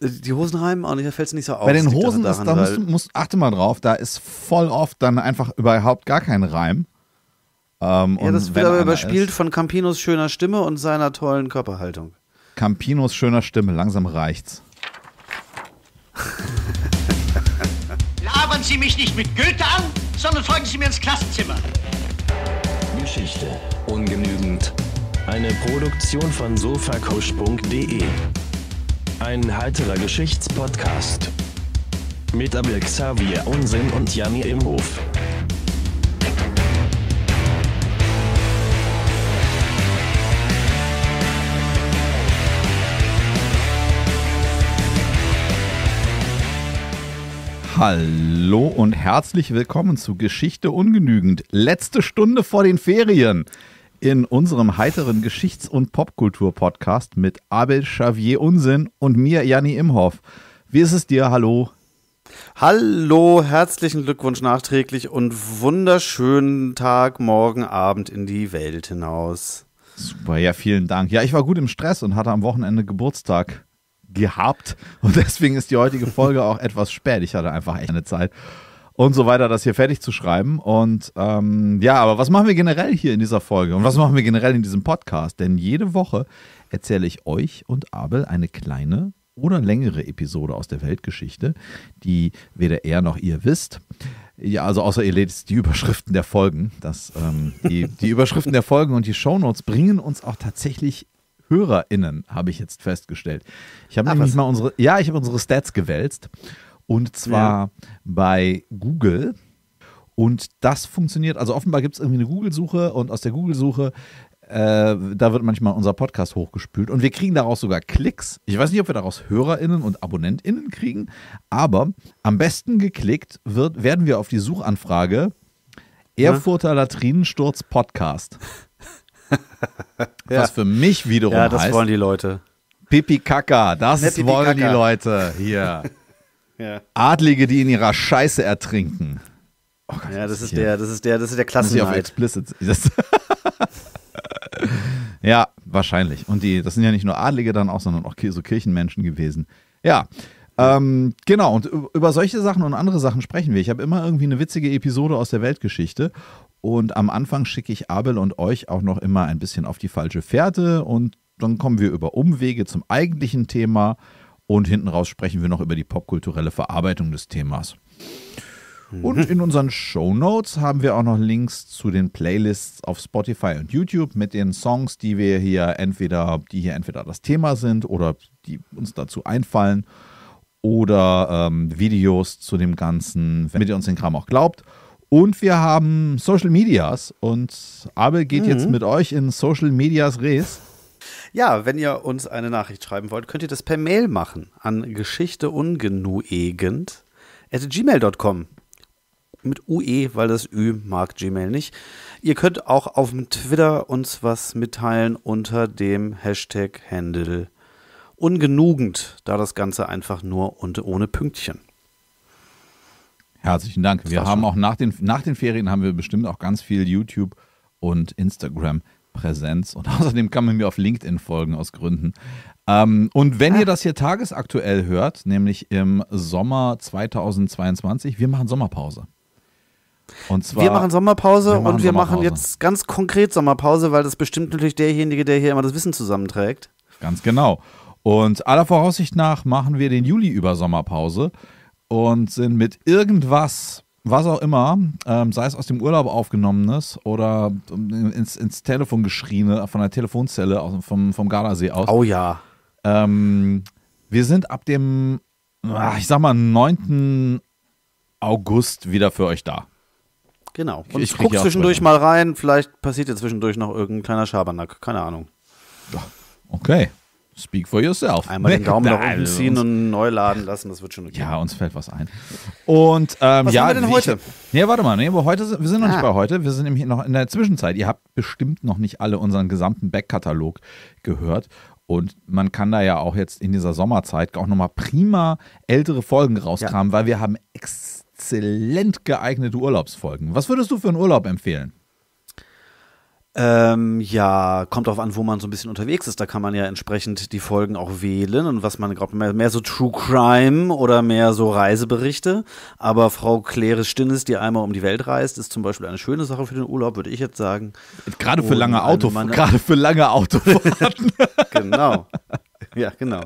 die Hosen reimen auch nicht, da fällt es nicht so auf. Bei den Hosen, daran, ist, da musst, du, musst, achte mal drauf, da ist voll oft dann einfach überhaupt gar kein Reim. Ähm, ja, das wird aber überspielt ist, von Campinos schöner Stimme und seiner tollen Körperhaltung. Campinos schöner Stimme, langsam reicht's. Labern Sie mich nicht mit Goethe an, sondern folgen Sie mir ins Klassenzimmer. Geschichte ungenügend. Eine Produktion von sofacoach.de. Ein heiterer Geschichtspodcast. Mit Abel Xavier Unsinn und Janni Imhof. Hallo und herzlich willkommen zu Geschichte ungenügend. Letzte Stunde vor den Ferien in unserem heiteren Geschichts- und Popkultur-Podcast mit Abel Xavier Unsinn und mir, Janni Imhoff. Wie ist es dir? Hallo. Hallo, herzlichen Glückwunsch nachträglich und wunderschönen Tag, morgen Abend in die Welt hinaus. Super, ja, vielen Dank. Ja, ich war gut im Stress und hatte am Wochenende Geburtstag gehabt und deswegen ist die heutige Folge auch etwas spät. Ich hatte einfach echt eine Zeit und so weiter, das hier fertig zu schreiben. Und ähm, ja, aber was machen wir generell hier in dieser Folge und was machen wir generell in diesem Podcast? Denn jede Woche erzähle ich euch und Abel eine kleine oder längere Episode aus der Weltgeschichte, die weder er noch ihr wisst. Ja, also außer ihr lest die Überschriften der Folgen. Das, ähm, die, die Überschriften der Folgen und die Shownotes bringen uns auch tatsächlich HörerInnen, habe ich jetzt festgestellt. Ich habe nämlich mal unsere, ja, ich habe unsere Stats gewälzt und zwar ja. bei Google. Und das funktioniert, also offenbar gibt es irgendwie eine Google-Suche und aus der Google-Suche, äh, da wird manchmal unser Podcast hochgespült und wir kriegen daraus sogar Klicks. Ich weiß nicht, ob wir daraus HörerInnen und AbonnentInnen kriegen, aber am besten geklickt wird, werden wir auf die Suchanfrage ja. Erfurter Latrinensturz Podcast. ja. Was für mich wiederum heißt. Ja, das heißt, wollen die Leute. Pipi Kaka, das ne, Pipi -Kaka. wollen die Leute hier. Ja. Adlige, die in ihrer Scheiße ertrinken. Oh Gott, ja, das ist, der, das ist der, das ist der Klassenleid. auf explicit. ja, wahrscheinlich. Und die, das sind ja nicht nur Adlige dann auch, sondern auch so Kirchenmenschen gewesen. Ja. Ähm, genau, und über solche Sachen und andere Sachen sprechen wir. Ich habe immer irgendwie eine witzige Episode aus der Weltgeschichte. Und am Anfang schicke ich Abel und euch auch noch immer ein bisschen auf die falsche Fährte. Und dann kommen wir über Umwege zum eigentlichen Thema und hinten raus sprechen wir noch über die popkulturelle Verarbeitung des Themas. Und in unseren Show Notes haben wir auch noch Links zu den Playlists auf Spotify und YouTube mit den Songs, die wir hier entweder, die hier entweder das Thema sind oder die uns dazu einfallen oder ähm, Videos zu dem Ganzen, damit ihr uns den Kram auch glaubt. Und wir haben Social Medias und Abel geht mhm. jetzt mit euch in Social Medias Res. Ja, wenn ihr uns eine Nachricht schreiben wollt, könnt ihr das per Mail machen an geschichteungenuegend at gmail.com. Mit UE, weil das Ü mag Gmail nicht. Ihr könnt auch auf dem Twitter uns was mitteilen unter dem Hashtag-Handle ungenugend, da das Ganze einfach nur und ohne Pünktchen. Herzlichen Dank. Das wir haben schon. auch nach den, nach den Ferien haben wir bestimmt auch ganz viel YouTube und Instagram. Präsenz. Und außerdem kann man mir auf LinkedIn folgen aus Gründen. Ähm, und wenn ah. ihr das hier tagesaktuell hört, nämlich im Sommer 2022, wir machen Sommerpause. Und zwar, wir machen Sommerpause wir machen und wir Sommerpause. machen jetzt ganz konkret Sommerpause, weil das bestimmt natürlich derjenige, der hier immer das Wissen zusammenträgt. Ganz genau. Und aller Voraussicht nach machen wir den Juli über Sommerpause und sind mit irgendwas was auch immer, ähm, sei es aus dem Urlaub aufgenommenes oder ins, ins Telefon geschriene, von der Telefonzelle aus, vom, vom Gardasee aus. Oh ja. Ähm, wir sind ab dem, ah, ich sag mal, 9. August wieder für euch da. Genau. Und ich, ich guck zwischendurch mal rein, vielleicht passiert ja zwischendurch noch irgendein kleiner Schabernack, keine Ahnung. Okay. Speak for yourself. Einmal den Daumen nach unten ziehen und neu laden lassen, das wird schon okay. Ja, uns fällt was ein. Und ähm, was ja, haben wir denn heute? Ich, nee, warte mal, nee, aber heute sind, wir sind noch ah. nicht bei heute, wir sind nämlich noch in der Zwischenzeit. Ihr habt bestimmt noch nicht alle unseren gesamten Backkatalog gehört. Und man kann da ja auch jetzt in dieser Sommerzeit auch nochmal prima ältere Folgen rauskramen, ja. weil wir haben exzellent geeignete Urlaubsfolgen. Was würdest du für einen Urlaub empfehlen? Ähm, ja, kommt darauf an, wo man so ein bisschen unterwegs ist. Da kann man ja entsprechend die Folgen auch wählen und was man glaubt, mehr, mehr so True Crime oder mehr so Reiseberichte. Aber Frau Claire Stinnes, die einmal um die Welt reist, ist zum Beispiel eine schöne Sache für den Urlaub, würde ich jetzt sagen. Gerade für und lange Autofahrten. gerade für lange Autofahrten. genau. Ja, genau.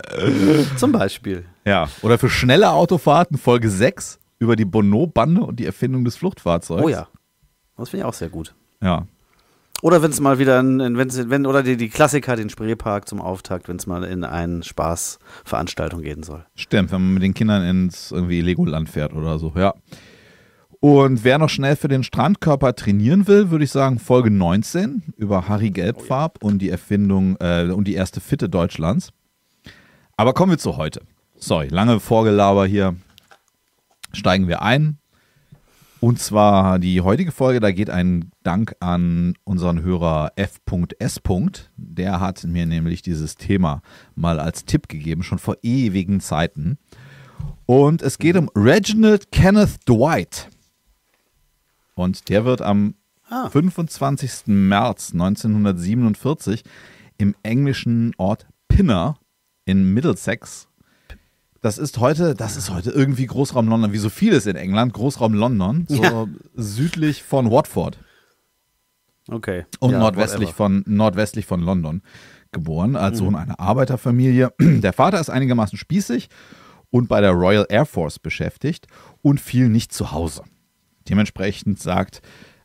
zum Beispiel. Ja, oder für schnelle Autofahrten, Folge 6 über die Bono-Bande und die Erfindung des Fluchtfahrzeugs. Oh ja. Das finde ich auch sehr gut. Ja, oder wenn es mal wieder in, wenn's, wenn, oder die, die Klassiker, den Spreepark zum Auftakt, wenn es mal in eine Spaßveranstaltung gehen soll. Stimmt, wenn man mit den Kindern ins irgendwie Legoland fährt oder so, ja. Und wer noch schnell für den Strandkörper trainieren will, würde ich sagen, Folge 19 über Harry Gelbfarb oh ja. und die Erfindung äh, und die erste Fitte Deutschlands. Aber kommen wir zu heute. Sorry, lange Vorgelaber hier. Steigen wir ein und zwar die heutige Folge, da geht ein Dank an unseren Hörer F.S. Der hat mir nämlich dieses Thema mal als Tipp gegeben, schon vor ewigen Zeiten. Und es geht um Reginald Kenneth Dwight. Und der wird am ah. 25. März 1947 im englischen Ort Pinner in Middlesex das ist heute, das ist heute irgendwie Großraum London, wie so vieles in England, Großraum London, so ja. südlich von Watford. Okay. Und ja, nordwestlich whatever. von nordwestlich von London geboren, als mhm. Sohn mhm. einer Arbeiterfamilie. Der Vater ist einigermaßen spießig und bei der Royal Air Force beschäftigt und viel nicht zu Hause. Dementsprechend sagt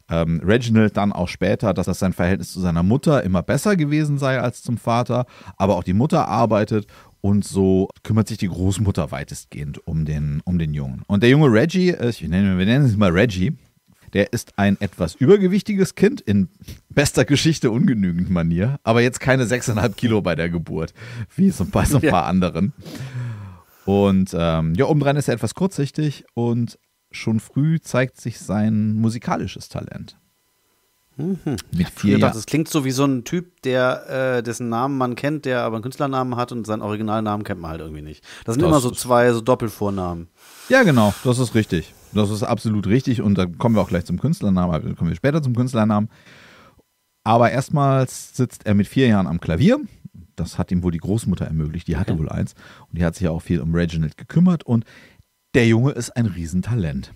ähm, Reginald dann auch später, dass das sein Verhältnis zu seiner Mutter immer besser gewesen sei als zum Vater, aber auch die Mutter arbeitet und so kümmert sich die Großmutter weitestgehend um den, um den Jungen. Und der junge Reggie, äh, ich nenne, wir nennen ihn mal Reggie, der ist ein etwas übergewichtiges Kind in bester Geschichte ungenügend Manier, aber jetzt keine 6,5 Kilo bei der Geburt, wie so bei so ein paar ja. anderen. Und ähm, ja, obendrein ist er etwas kurzsichtig und schon früh zeigt sich sein musikalisches Talent. Mhm. Mit vier ja, Das klingt so wie so ein Typ, der äh, dessen Namen man kennt, der aber einen Künstlernamen hat und seinen Originalnamen kennt man halt irgendwie nicht. Das sind das immer so zwei so Doppelvornamen. Ja, genau, das ist richtig. Das ist absolut richtig und da kommen wir auch gleich zum Künstlernamen, kommen wir später zum Künstlernamen. Aber erstmals sitzt er mit vier Jahren am Klavier. Das hat ihm wohl die Großmutter ermöglicht, die hatte okay. wohl eins und die hat sich ja auch viel um Reginald gekümmert und der Junge ist ein Riesentalent.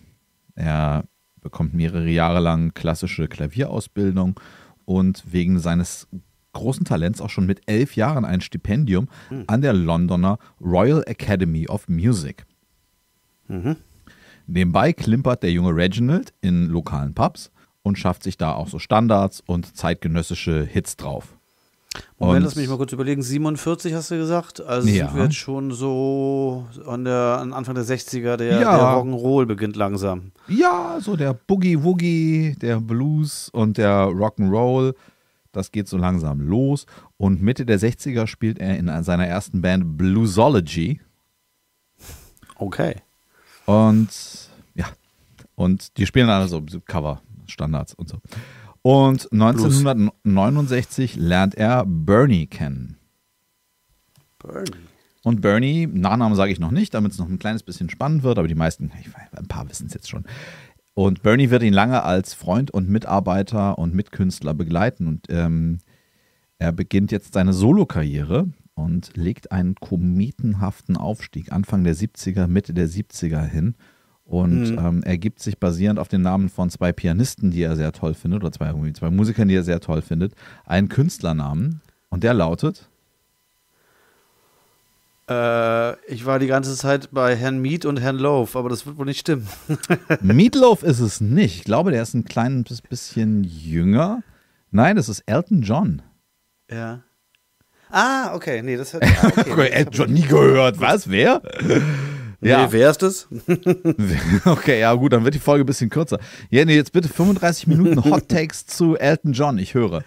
Er bekommt mehrere Jahre lang klassische Klavierausbildung und wegen seines großen Talents auch schon mit elf Jahren ein Stipendium mhm. an der Londoner Royal Academy of Music. Mhm. Nebenbei klimpert der junge Reginald in lokalen Pubs und schafft sich da auch so Standards und zeitgenössische Hits drauf. Moment, und, lass mich mal kurz überlegen. 47 hast du gesagt? Also ja. sind wir jetzt schon so an der, an Anfang der 60er, der, ja. der Rock'n'Roll beginnt langsam. Ja, so der Boogie-Woogie, der Blues und der Rock'n'Roll. Das geht so langsam los. Und Mitte der 60er spielt er in seiner ersten Band Bluesology. Okay. Und ja, und die spielen alle so Cover, Standards und so. Und 1969 Blues. lernt er Bernie kennen. Bernie. Und Bernie, Nachnamen sage ich noch nicht, damit es noch ein kleines bisschen spannend wird, aber die meisten, ich weiß, ein paar wissen es jetzt schon. Und Bernie wird ihn lange als Freund und Mitarbeiter und Mitkünstler begleiten. Und ähm, er beginnt jetzt seine Solokarriere und legt einen kometenhaften Aufstieg Anfang der 70er, Mitte der 70er hin. Und mhm. ähm, ergibt sich basierend auf den Namen von zwei Pianisten, die er sehr toll findet, oder zwei, zwei Musikern, die er sehr toll findet, einen Künstlernamen. Und der lautet? Äh, ich war die ganze Zeit bei Herrn Meat und Herrn Loaf, aber das wird wohl nicht stimmen. Meatloaf ist es nicht. Ich glaube, der ist ein kleines bisschen jünger. Nein, das ist Elton John. Ja. Ah, okay, nee, das hat. Ah, okay. Elton John nie gehört. Was? Wer? Ja. Nee, wer ist es? okay, ja gut, dann wird die Folge ein bisschen kürzer. Jenny, jetzt bitte 35 Minuten Hot Takes zu Elton John, ich höre.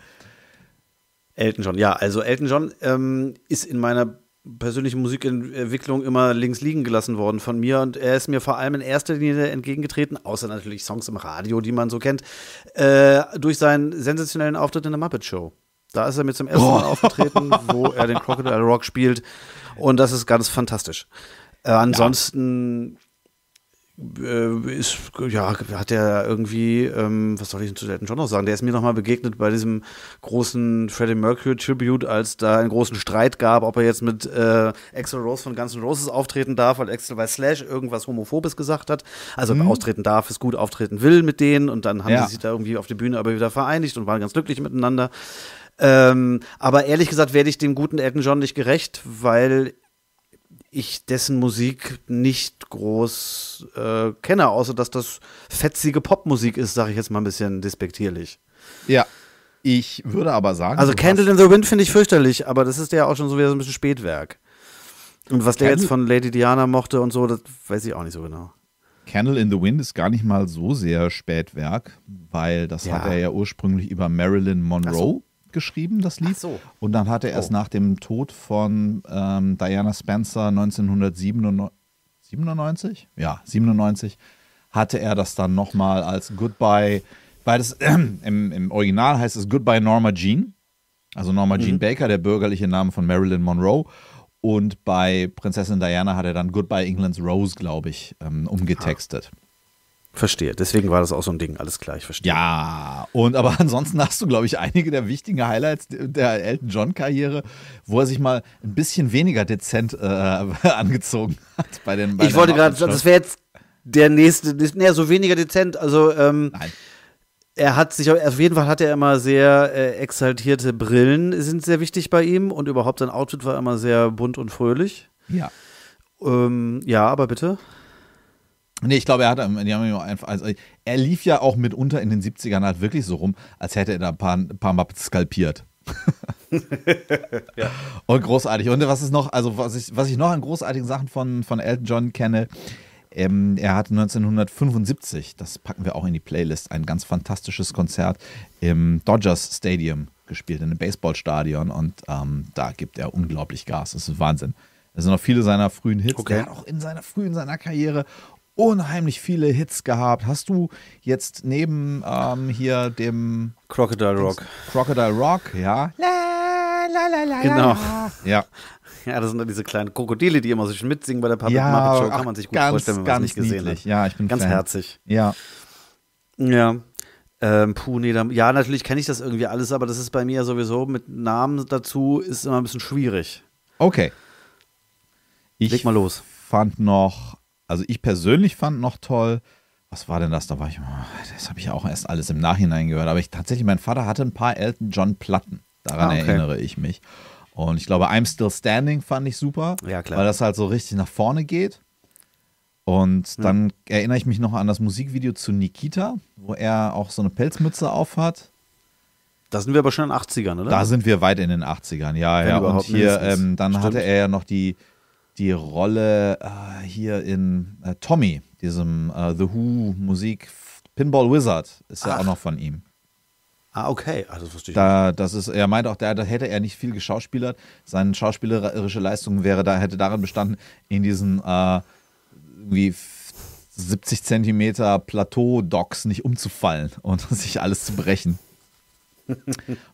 Elton John, ja, also Elton John ähm, ist in meiner persönlichen Musikentwicklung immer links liegen gelassen worden von mir und er ist mir vor allem in erster Linie entgegengetreten, außer natürlich Songs im Radio, die man so kennt, äh, durch seinen sensationellen Auftritt in der Muppet Show. Da ist er mir zum ersten Mal aufgetreten, wo er den Crocodile Rock spielt und das ist ganz fantastisch. Äh, ansonsten äh, ist, ja, hat er irgendwie, ähm, was soll ich denn zu Elton John noch sagen? Der ist mir nochmal begegnet bei diesem großen Freddie Mercury Tribute, als da einen großen Streit gab, ob er jetzt mit äh, Axel Rose von Guns N' Roses auftreten darf, weil Axel bei Slash irgendwas Homophobes gesagt hat. Also mhm. austreten darf, ist gut, auftreten will mit denen und dann haben ja. sie sich da irgendwie auf der Bühne aber wieder vereinigt und waren ganz glücklich miteinander. Ähm, aber ehrlich gesagt werde ich dem guten Elton John nicht gerecht, weil ich dessen Musik nicht groß äh, kenne, außer dass das fetzige Popmusik ist, sage ich jetzt mal ein bisschen despektierlich. Ja. Ich würde aber sagen. Also Candle in the Wind finde ich fürchterlich, aber das ist ja auch schon so wieder so ein bisschen Spätwerk. Und was Candle der jetzt von Lady Diana mochte und so, das weiß ich auch nicht so genau. Candle in the Wind ist gar nicht mal so sehr Spätwerk, weil das ja. hat er ja ursprünglich über Marilyn Monroe. So geschrieben, das Lied. Ach so. Und dann hat er oh. erst nach dem Tod von ähm, Diana Spencer 1997, ja, 97, hatte er das dann nochmal als Goodbye, weil das äh, im, im, Original heißt es Goodbye Norma Jean, also Norma mhm. Jean Baker, der bürgerliche Name von Marilyn Monroe. Und bei Prinzessin Diana hat er dann Goodbye England's Rose, glaube ich, ähm, umgetextet. Ha. Verstehe. Deswegen war das auch so ein Ding. Alles klar, ich verstehe. Ja, und aber ansonsten hast du, glaube ich, einige der wichtigen Highlights der Elton John-Karriere, wo er sich mal ein bisschen weniger dezent äh, angezogen hat bei den. Bei ich wollte gerade, sagen, das wäre jetzt der nächste, naja, so weniger dezent. Also, ähm, Nein. Er hat sich, auf jeden Fall hat er immer sehr äh, exaltierte Brillen, sind sehr wichtig bei ihm und überhaupt sein Outfit war immer sehr bunt und fröhlich. Ja. Ähm, ja, aber bitte. Nee, ich glaube, er hat ähm, einfach, also er lief ja auch mitunter in den 70ern halt wirklich so rum, als hätte er da ein paar, ein paar Mal skalpiert. ja. Und großartig. Und was ist noch, also was ich, was ich noch an großartigen Sachen von, von Elton John kenne, ähm, er hat 1975, das packen wir auch in die Playlist, ein ganz fantastisches Konzert im Dodgers Stadium gespielt, in einem Baseballstadion. Und ähm, da gibt er unglaublich Gas. Das ist Wahnsinn. Das sind noch viele seiner frühen Hits. Okay. Der hat auch in seiner frühen seiner Karriere unheimlich viele Hits gehabt. Hast du jetzt neben ähm, hier dem Crocodile Rock. Crocodile Rock, ja. La, la, la, la, genau. Ja. Ja, das sind dann diese kleinen Krokodile, die immer so schön mitsingen bei der Puppet ja, Muppet Show. Kann man sich gut ganz, vorstellen, wenn man es nicht gesehen niedlich. hat. Ja, ich bin ganz Fan. herzig. Ja. Ja. Ähm, puh, nee, da, ja, natürlich kenne ich das irgendwie alles, aber das ist bei mir sowieso mit Namen dazu ist immer ein bisschen schwierig. Okay. Ich Leg mal los. fand noch also ich persönlich fand noch toll, was war denn das? Da war ich, oh, das habe ich auch erst alles im Nachhinein gehört. Aber ich tatsächlich, mein Vater hatte ein paar Elton John Platten. Daran ah, okay. erinnere ich mich. Und ich glaube, I'm Still Standing fand ich super, ja, klar. weil das halt so richtig nach vorne geht. Und hm. dann erinnere ich mich noch an das Musikvideo zu Nikita, wo er auch so eine Pelzmütze aufhat. Da sind wir aber schon in den 80ern, oder? Da sind wir weit in den 80ern, ja, Wenn ja. Und hier, ähm, dann Stimmt. hatte er ja noch die, die Rolle äh, hier in äh, Tommy, diesem äh, The Who Musik Pinball Wizard, ist ja Ach. auch noch von ihm. Ah, okay, also das wusste ich. Da, das ist, er meint auch, da, da hätte er nicht viel geschauspielert. Seine schauspielerische Leistung wäre da, hätte darin bestanden, in diesen äh, irgendwie 70 Zentimeter Plateau-Docks nicht umzufallen und sich alles zu brechen.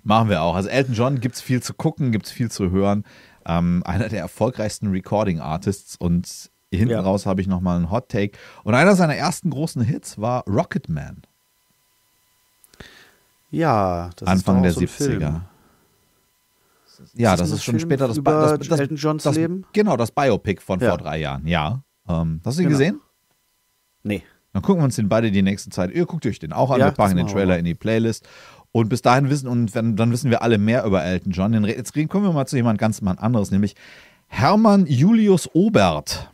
Machen wir auch. Also Elton John gibt es viel zu gucken, gibt es viel zu hören ähm, einer der erfolgreichsten Recording Artists und hinten ja. raus habe ich nochmal einen Hot Take. Und einer seiner ersten großen Hits war Rocket Man. Ja, das Anfang ist der so 70er. Ist ja, das, das ist schon Film später das, über das, das, Elton Johns das, Leben. Genau, das Biopic von ja. vor drei Jahren, ja. Ähm, hast du ihn genau. gesehen? Nee. Dann gucken wir uns den beide die nächste Zeit. Ihr guckt euch den auch an. Ja, wir packen den Trailer in die Playlist. Und bis dahin wissen, und wenn, dann wissen wir alle mehr über Elton John. Jetzt kommen wir mal zu jemand ganz anderes, nämlich Hermann Julius Obert.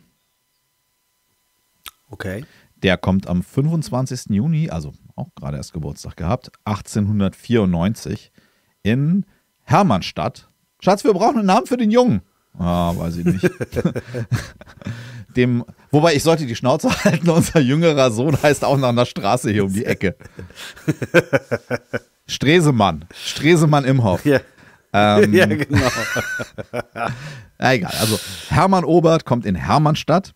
Okay. Der kommt am 25. Juni, also auch gerade erst Geburtstag gehabt, 1894 in Hermannstadt. Schatz, wir brauchen einen Namen für den Jungen. Ah, weiß ich nicht. Dem, wobei ich sollte die Schnauze halten, unser jüngerer Sohn heißt auch nach einer Straße hier um die Ecke. Stresemann. Stresemann Imhoff. Ja. Ähm, ja, genau. ja, egal. Also, Hermann Obert kommt in Hermannstadt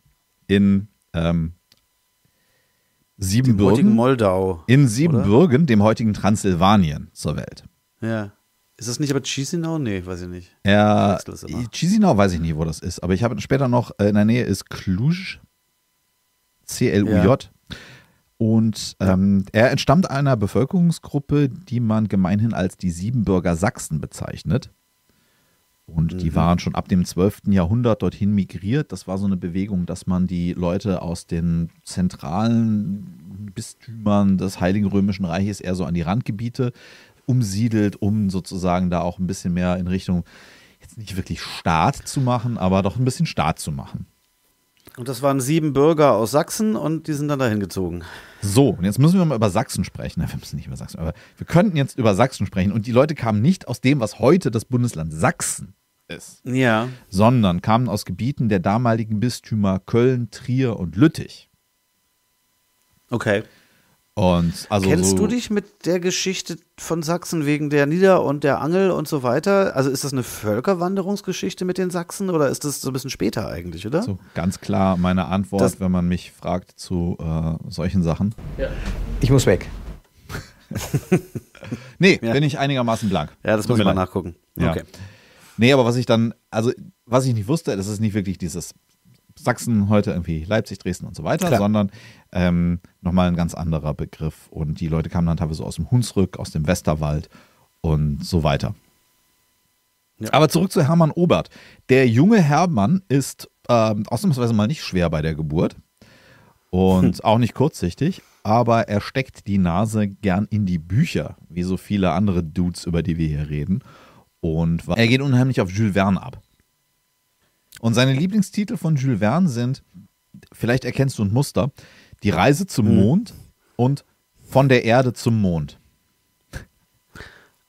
in ähm, Siebenbürgen. Dem heutigen Moldau. In Siebenbürgen, oder? dem heutigen Transsilvanien zur Welt. Ja. Ist das nicht aber Chisinau? Nee, weiß ich nicht. Ja, Chisinau weiß ich nicht, wo das ist. Aber ich habe später noch, äh, in der Nähe ist Cluj. C-L-U-J. Und ähm, er entstammt einer Bevölkerungsgruppe, die man gemeinhin als die Siebenbürger Sachsen bezeichnet. Und mhm. die waren schon ab dem 12. Jahrhundert dorthin migriert. Das war so eine Bewegung, dass man die Leute aus den zentralen Bistümern des Heiligen Römischen Reiches eher so an die Randgebiete umsiedelt, um sozusagen da auch ein bisschen mehr in Richtung, jetzt nicht wirklich Staat zu machen, aber doch ein bisschen Staat zu machen. Und das waren sieben Bürger aus Sachsen und die sind dann dahin gezogen. So, und jetzt müssen wir mal über Sachsen sprechen. Na, wir müssen nicht über Sachsen, aber wir könnten jetzt über Sachsen sprechen. Und die Leute kamen nicht aus dem, was heute das Bundesland Sachsen ist, ja. sondern kamen aus Gebieten der damaligen Bistümer Köln, Trier und Lüttich. Okay. Und also Kennst so du dich mit der Geschichte von Sachsen wegen der Nieder- und der Angel und so weiter? Also ist das eine Völkerwanderungsgeschichte mit den Sachsen oder ist das so ein bisschen später eigentlich, oder? So ganz klar meine Antwort, das wenn man mich fragt zu äh, solchen Sachen. Ja. Ich muss weg. nee, ja. bin ich einigermaßen blank. Ja, das Tut muss man nachgucken. Ja. Okay. Nee, aber was ich dann, also was ich nicht wusste, das ist nicht wirklich dieses Sachsen, heute irgendwie Leipzig, Dresden und so weiter, Klar. sondern ähm, nochmal ein ganz anderer Begriff. Und die Leute kamen dann teilweise aus dem Hunsrück, aus dem Westerwald und so weiter. Ja. Aber zurück zu Hermann Obert. Der junge Hermann ist ähm, ausnahmsweise mal nicht schwer bei der Geburt und hm. auch nicht kurzsichtig, aber er steckt die Nase gern in die Bücher, wie so viele andere Dudes, über die wir hier reden. Und er geht unheimlich auf Jules Verne ab. Und seine Lieblingstitel von Jules Verne sind, vielleicht erkennst du ein Muster, Die Reise zum mhm. Mond und Von der Erde zum Mond.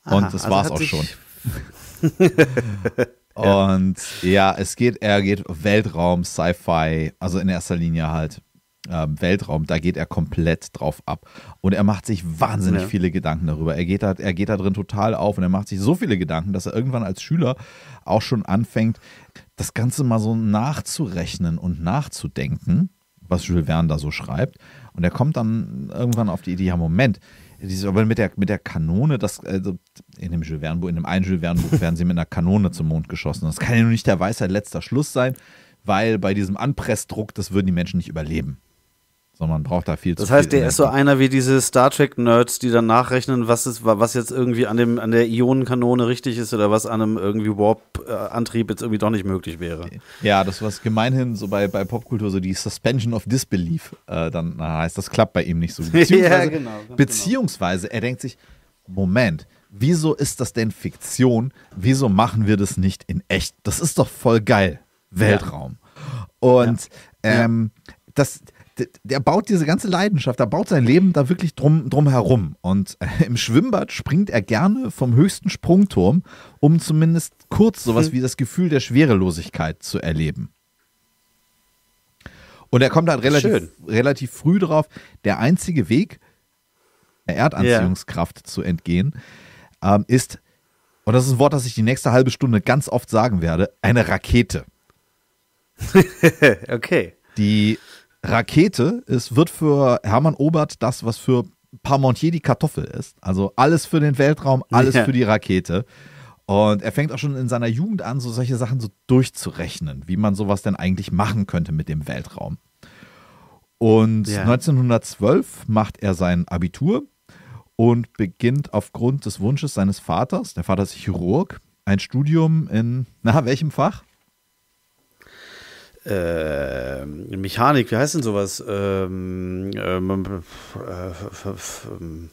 Aha, und das also war's auch schon. und ja, es geht, er geht Weltraum, Sci-Fi, also in erster Linie halt ähm, Weltraum, da geht er komplett drauf ab. Und er macht sich wahnsinnig ja. viele Gedanken darüber. Er geht, da, er geht da drin total auf und er macht sich so viele Gedanken, dass er irgendwann als Schüler auch schon anfängt, das Ganze mal so nachzurechnen und nachzudenken, was Jules Verne da so schreibt. Und er kommt dann irgendwann auf die Idee, ja, Moment, diese, aber mit der, mit der Kanone, das, also in dem Jules Verne-Buch, in dem einen Jules Verne-Buch werden sie mit einer Kanone zum Mond geschossen. Das kann ja nun nicht der Weisheit letzter Schluss sein, weil bei diesem Anpressdruck, das würden die Menschen nicht überleben sondern man braucht da viel das zu Das heißt, der ist so einer wie diese Star Trek-Nerds, die dann nachrechnen, was, ist, was jetzt irgendwie an, dem, an der Ionenkanone richtig ist oder was an einem irgendwie Warp-Antrieb jetzt irgendwie doch nicht möglich wäre. Ja, das was gemeinhin so bei, bei Popkultur, so die Suspension of Disbelief, äh, dann heißt, das klappt bei ihm nicht so. Beziehungsweise, ja, genau, beziehungsweise genau. er denkt sich, Moment, wieso ist das denn Fiktion? Wieso machen wir das nicht in echt? Das ist doch voll geil. Weltraum. Ja. Und ja. Ähm, das, der, der, baut diese ganze Leidenschaft, der baut sein Leben da wirklich drum, drum herum. Und äh, im Schwimmbad springt er gerne vom höchsten Sprungturm, um zumindest kurz sowas mhm. wie das Gefühl der Schwerelosigkeit zu erleben. Und er kommt halt relativ, relativ früh drauf, der einzige Weg, der Erdanziehungskraft yeah. zu entgehen, ähm, ist, und das ist ein Wort, das ich die nächste halbe Stunde ganz oft sagen werde, eine Rakete. okay. Die Rakete ist, wird für Hermann Obert das, was für Parmentier die Kartoffel ist. Also alles für den Weltraum, alles ja. für die Rakete. Und er fängt auch schon in seiner Jugend an, so solche Sachen so durchzurechnen, wie man sowas denn eigentlich machen könnte mit dem Weltraum. Und ja. 1912 macht er sein Abitur und beginnt aufgrund des Wunsches seines Vaters, der Vater ist Chirurg, ein Studium in, na, welchem Fach? äh, Mechanik, wie heißt denn sowas? Ähm, ähm, äh, ähm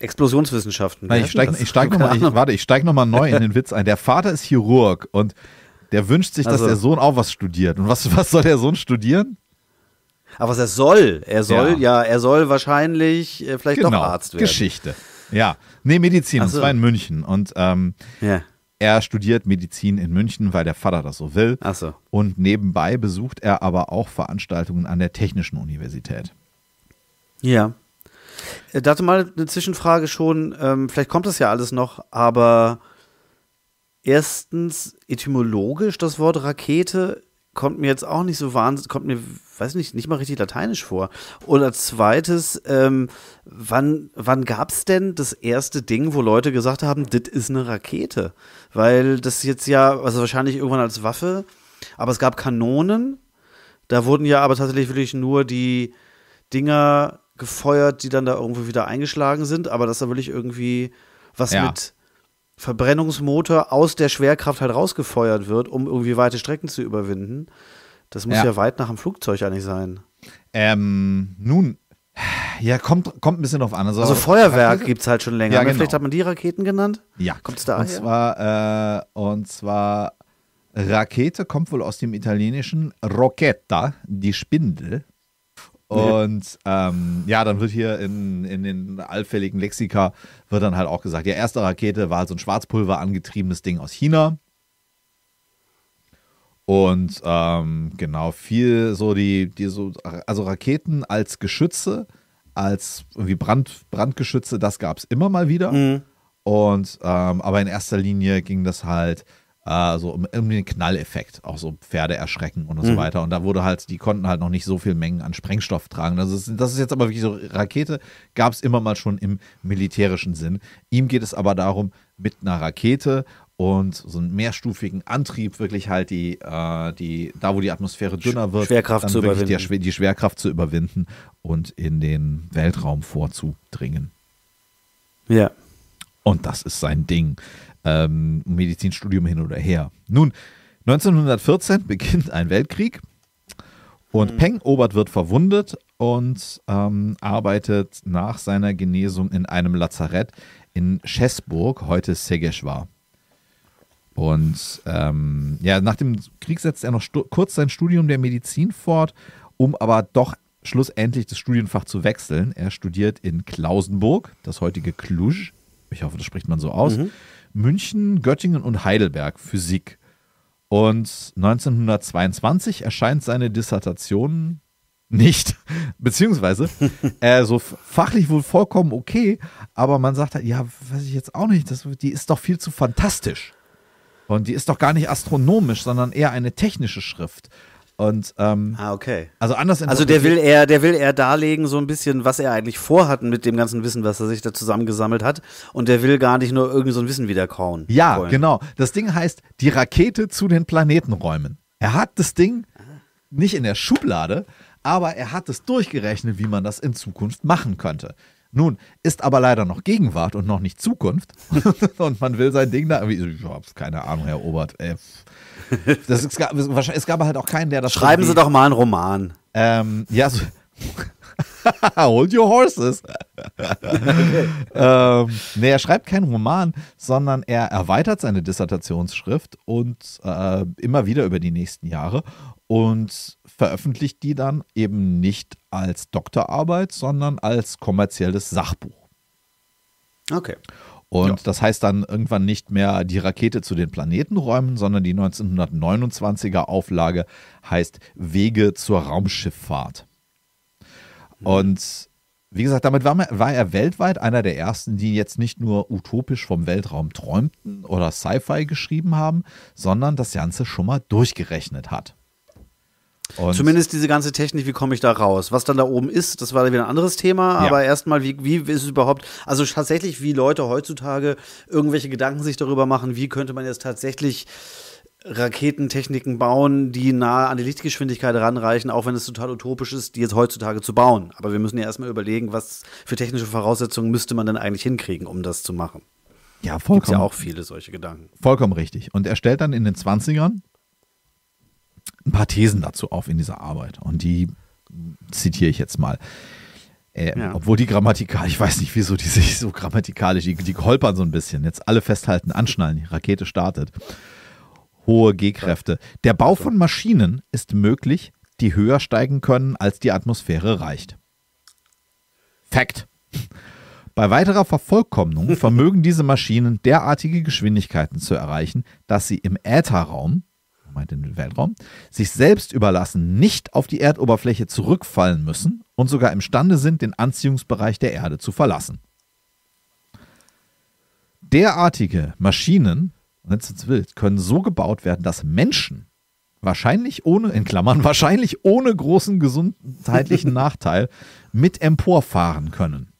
Explosionswissenschaften. Nein, ich steige steig nochmal, ich, warte, ich steige nochmal neu in den Witz ein. Der Vater ist Chirurg und der wünscht sich, dass also. der Sohn auch was studiert. Und was, was soll der Sohn studieren? Aber was er soll, er soll, ja, ja er soll wahrscheinlich äh, vielleicht genau. doch Arzt werden. Geschichte. Ja. Nee, Medizin, so. das war in München. Und ähm, ja. Er studiert Medizin in München, weil der Vater das so will. Ach so. Und nebenbei besucht er aber auch Veranstaltungen an der Technischen Universität. Ja. Äh, dazu mal eine Zwischenfrage schon. Ähm, vielleicht kommt das ja alles noch, aber erstens etymologisch das Wort Rakete kommt mir jetzt auch nicht so wahnsinnig, kommt mir weiß nicht, nicht mal richtig Lateinisch vor. Oder zweites, ähm, wann, wann gab es denn das erste Ding, wo Leute gesagt haben, das ist eine Rakete? Weil das jetzt ja, also wahrscheinlich irgendwann als Waffe, aber es gab Kanonen, da wurden ja aber tatsächlich wirklich nur die Dinger gefeuert, die dann da irgendwo wieder eingeschlagen sind, aber dass da wirklich irgendwie was ja. mit Verbrennungsmotor aus der Schwerkraft halt rausgefeuert wird, um irgendwie weite Strecken zu überwinden. Das muss ja. ja, weit nach dem Flugzeug eigentlich sein. Ähm, nun, ja, kommt, kommt ein bisschen auf an. Also, also Feuerwerk also, gibt es halt schon länger. Ja, ne? genau. Vielleicht hat man die Raketen genannt. Ja. Kommt es da und zwar, äh, und zwar, Rakete kommt wohl aus dem italienischen Rocchetta, die Spindel. Und ähm, ja, dann wird hier in, in den allfälligen Lexika wird dann halt auch gesagt, die erste Rakete war so ein Schwarzpulver angetriebenes Ding aus China. Und ähm, genau, viel so die, die so, also Raketen als Geschütze, als irgendwie Brand, Brandgeschütze, das gab es immer mal wieder. Mhm. Und ähm, aber in erster Linie ging das halt äh, so um, um, den Knalleffekt, auch so Pferde erschrecken und, mhm. so weiter. Und da wurde halt, die konnten halt noch nicht so viel Mengen an Sprengstoff tragen. Also das, das ist, jetzt aber wirklich so, Rakete gab es immer mal schon im militärischen Sinn. Ihm geht es aber darum, mit einer Rakete und so einen mehrstufigen Antrieb wirklich halt die, äh, die da wo die Atmosphäre dünner wird, Schwerkraft zu überwinden. Die, die Schwerkraft zu überwinden und in den Weltraum vorzudringen. Ja. Und das ist sein Ding. Ähm, Medizinstudium hin oder her. Nun, 1914 beginnt ein Weltkrieg und mhm. Peng Obert wird verwundet und ähm, arbeitet nach seiner Genesung in einem Lazarett in Schäßburg, heute Segeshwar. Und ähm, ja, nach dem Krieg setzt er noch kurz sein Studium der Medizin fort, um aber doch schlussendlich das Studienfach zu wechseln. Er studiert in Klausenburg, das heutige Cluj, ich hoffe, das spricht man so aus, mhm. München, Göttingen und Heidelberg Physik. Und 1922 erscheint seine Dissertation nicht, beziehungsweise äh, so fachlich wohl vollkommen okay, aber man sagt halt, ja, weiß ich jetzt auch nicht, das, die ist doch viel zu fantastisch. Und die ist doch gar nicht astronomisch, sondern eher eine technische Schrift. Und ähm, ah, okay. Also anders. Also der will eher, der will eher darlegen so ein bisschen, was er eigentlich vorhat mit dem ganzen Wissen, was er sich da zusammengesammelt hat. Und der will gar nicht nur irgend so ein Wissen wieder kauen. Ja, wollen. genau. Das Ding heißt die Rakete zu den Planetenräumen. Er hat das Ding nicht in der Schublade, aber er hat es durchgerechnet, wie man das in Zukunft machen könnte. Nun ist aber leider noch Gegenwart und noch nicht Zukunft. und man will sein Ding da irgendwie, ich hab's keine Ahnung, Herr Obert. Ey. Das, es, gab, es gab halt auch keinen, der das. Schreiben Sie doch mal einen Roman. Ähm, ja, so. Hold your horses. ähm, nee, er schreibt keinen Roman, sondern er erweitert seine Dissertationsschrift und äh, immer wieder über die nächsten Jahre. Und veröffentlicht die dann eben nicht als Doktorarbeit, sondern als kommerzielles Sachbuch. Okay. Und ja. das heißt dann irgendwann nicht mehr die Rakete zu den Planeten räumen, sondern die 1929er Auflage heißt Wege zur Raumschifffahrt. Mhm. Und wie gesagt, damit war, war, er weltweit einer der ersten, die jetzt nicht nur utopisch vom Weltraum träumten oder Sci-Fi geschrieben haben, sondern das Ganze schon mal durchgerechnet hat. Und Zumindest diese ganze Technik, wie komme ich da raus? Was dann da oben ist, das war wieder ein anderes Thema, ja. aber erstmal, wie, wie ist es überhaupt, also tatsächlich, wie Leute heutzutage irgendwelche Gedanken sich darüber machen, wie könnte man jetzt tatsächlich Raketentechniken bauen, die nahe an die Lichtgeschwindigkeit ranreichen, auch wenn es total utopisch ist, die jetzt heutzutage zu bauen. Aber wir müssen ja erstmal überlegen, was für technische Voraussetzungen müsste man denn eigentlich hinkriegen, um das zu machen. Ja, vollkommen. Gibt's ja auch viele solche Gedanken. Vollkommen richtig. Und er stellt dann in den 20ern ein paar Thesen dazu auf in dieser Arbeit und die zitiere ich jetzt mal. Äh, ja. Obwohl die Grammatikal, ich weiß nicht, wieso die sich so grammatikalisch, die, die holpern so ein bisschen. Jetzt alle festhalten, anschnallen, die Rakete startet. Hohe G-Kräfte. Der Bau also. von Maschinen ist möglich, die höher steigen können, als die Atmosphäre reicht. Fakt. Bei weiterer Vervollkommnung vermögen diese Maschinen derartige Geschwindigkeiten zu erreichen, dass sie im Ätherraum, meint den Weltraum, sich selbst überlassen, nicht auf die Erdoberfläche zurückfallen müssen und sogar imstande sind, den Anziehungsbereich der Erde zu verlassen. Derartige Maschinen, jetzt wird's wild, können so gebaut werden, dass Menschen wahrscheinlich ohne, in Klammern, wahrscheinlich ohne großen gesundheitlichen Nachteil mit emporfahren können.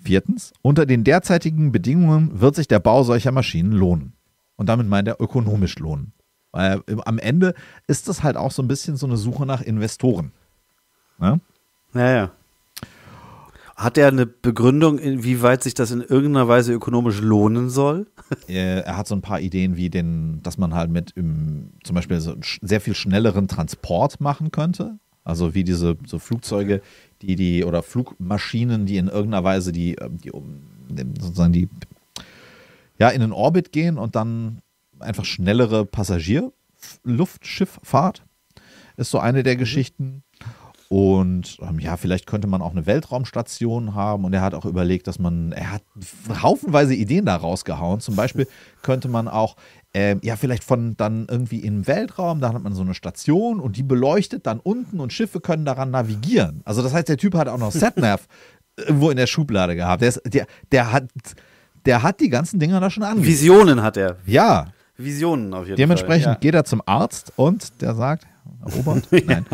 Viertens, unter den derzeitigen Bedingungen wird sich der Bau solcher Maschinen lohnen. Und damit meint er ökonomisch lohnen. Weil am Ende ist das halt auch so ein bisschen so eine Suche nach Investoren. Ne? Ja, Hat er eine Begründung, inwieweit sich das in irgendeiner Weise ökonomisch lohnen soll? er hat so ein paar Ideen, wie den, dass man halt mit im, zum Beispiel so sehr viel schnelleren Transport machen könnte. Also wie diese so Flugzeuge, die die oder Flugmaschinen, die in irgendeiner Weise die, äh, die sozusagen die ja, in den Orbit gehen und dann einfach schnellere Passagierluftschifffahrt ist so eine der mhm. Geschichten. Und ähm, ja, vielleicht könnte man auch eine Weltraumstation haben. Und er hat auch überlegt, dass man, er hat haufenweise Ideen da rausgehauen. Zum Beispiel könnte man auch, äh, ja, vielleicht von dann irgendwie im Weltraum, da hat man so eine Station und die beleuchtet dann unten und Schiffe können daran navigieren. Also das heißt, der Typ hat auch noch SatNav irgendwo in der Schublade gehabt. Der, ist, der, der hat der hat die ganzen Dinger da schon an. Visionen hat er. Ja. Visionen auf jeden Dementsprechend Fall. Dementsprechend ja. geht er zum Arzt und der sagt, Robert, nein.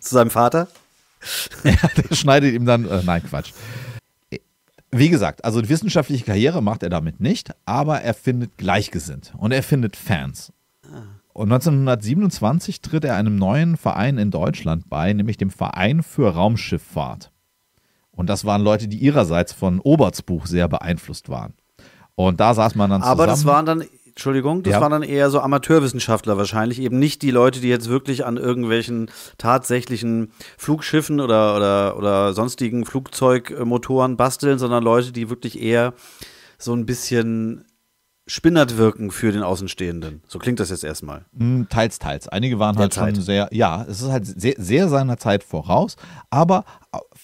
Zu seinem Vater? ja, der schneidet ihm dann, äh, nein, Quatsch. Wie gesagt, also die wissenschaftliche Karriere macht er damit nicht, aber er findet Gleichgesinnt und er findet Fans. Ah. Und 1927 tritt er einem neuen Verein in Deutschland bei, nämlich dem Verein für Raumschifffahrt. Und das waren Leute, die ihrerseits von Oberts Buch sehr beeinflusst waren. Und da saß man dann Aber zusammen. Aber das waren dann Entschuldigung, das ja. waren dann eher so Amateurwissenschaftler wahrscheinlich, eben nicht die Leute, die jetzt wirklich an irgendwelchen tatsächlichen Flugschiffen oder, oder, oder sonstigen Flugzeugmotoren basteln, sondern Leute, die wirklich eher so ein bisschen spinnert wirken für den Außenstehenden. So klingt das jetzt erstmal. Mm, teils, teils. Einige waren halt Der halt Zeit. schon sehr, ja, es ist halt sehr, sehr seiner Zeit voraus, aber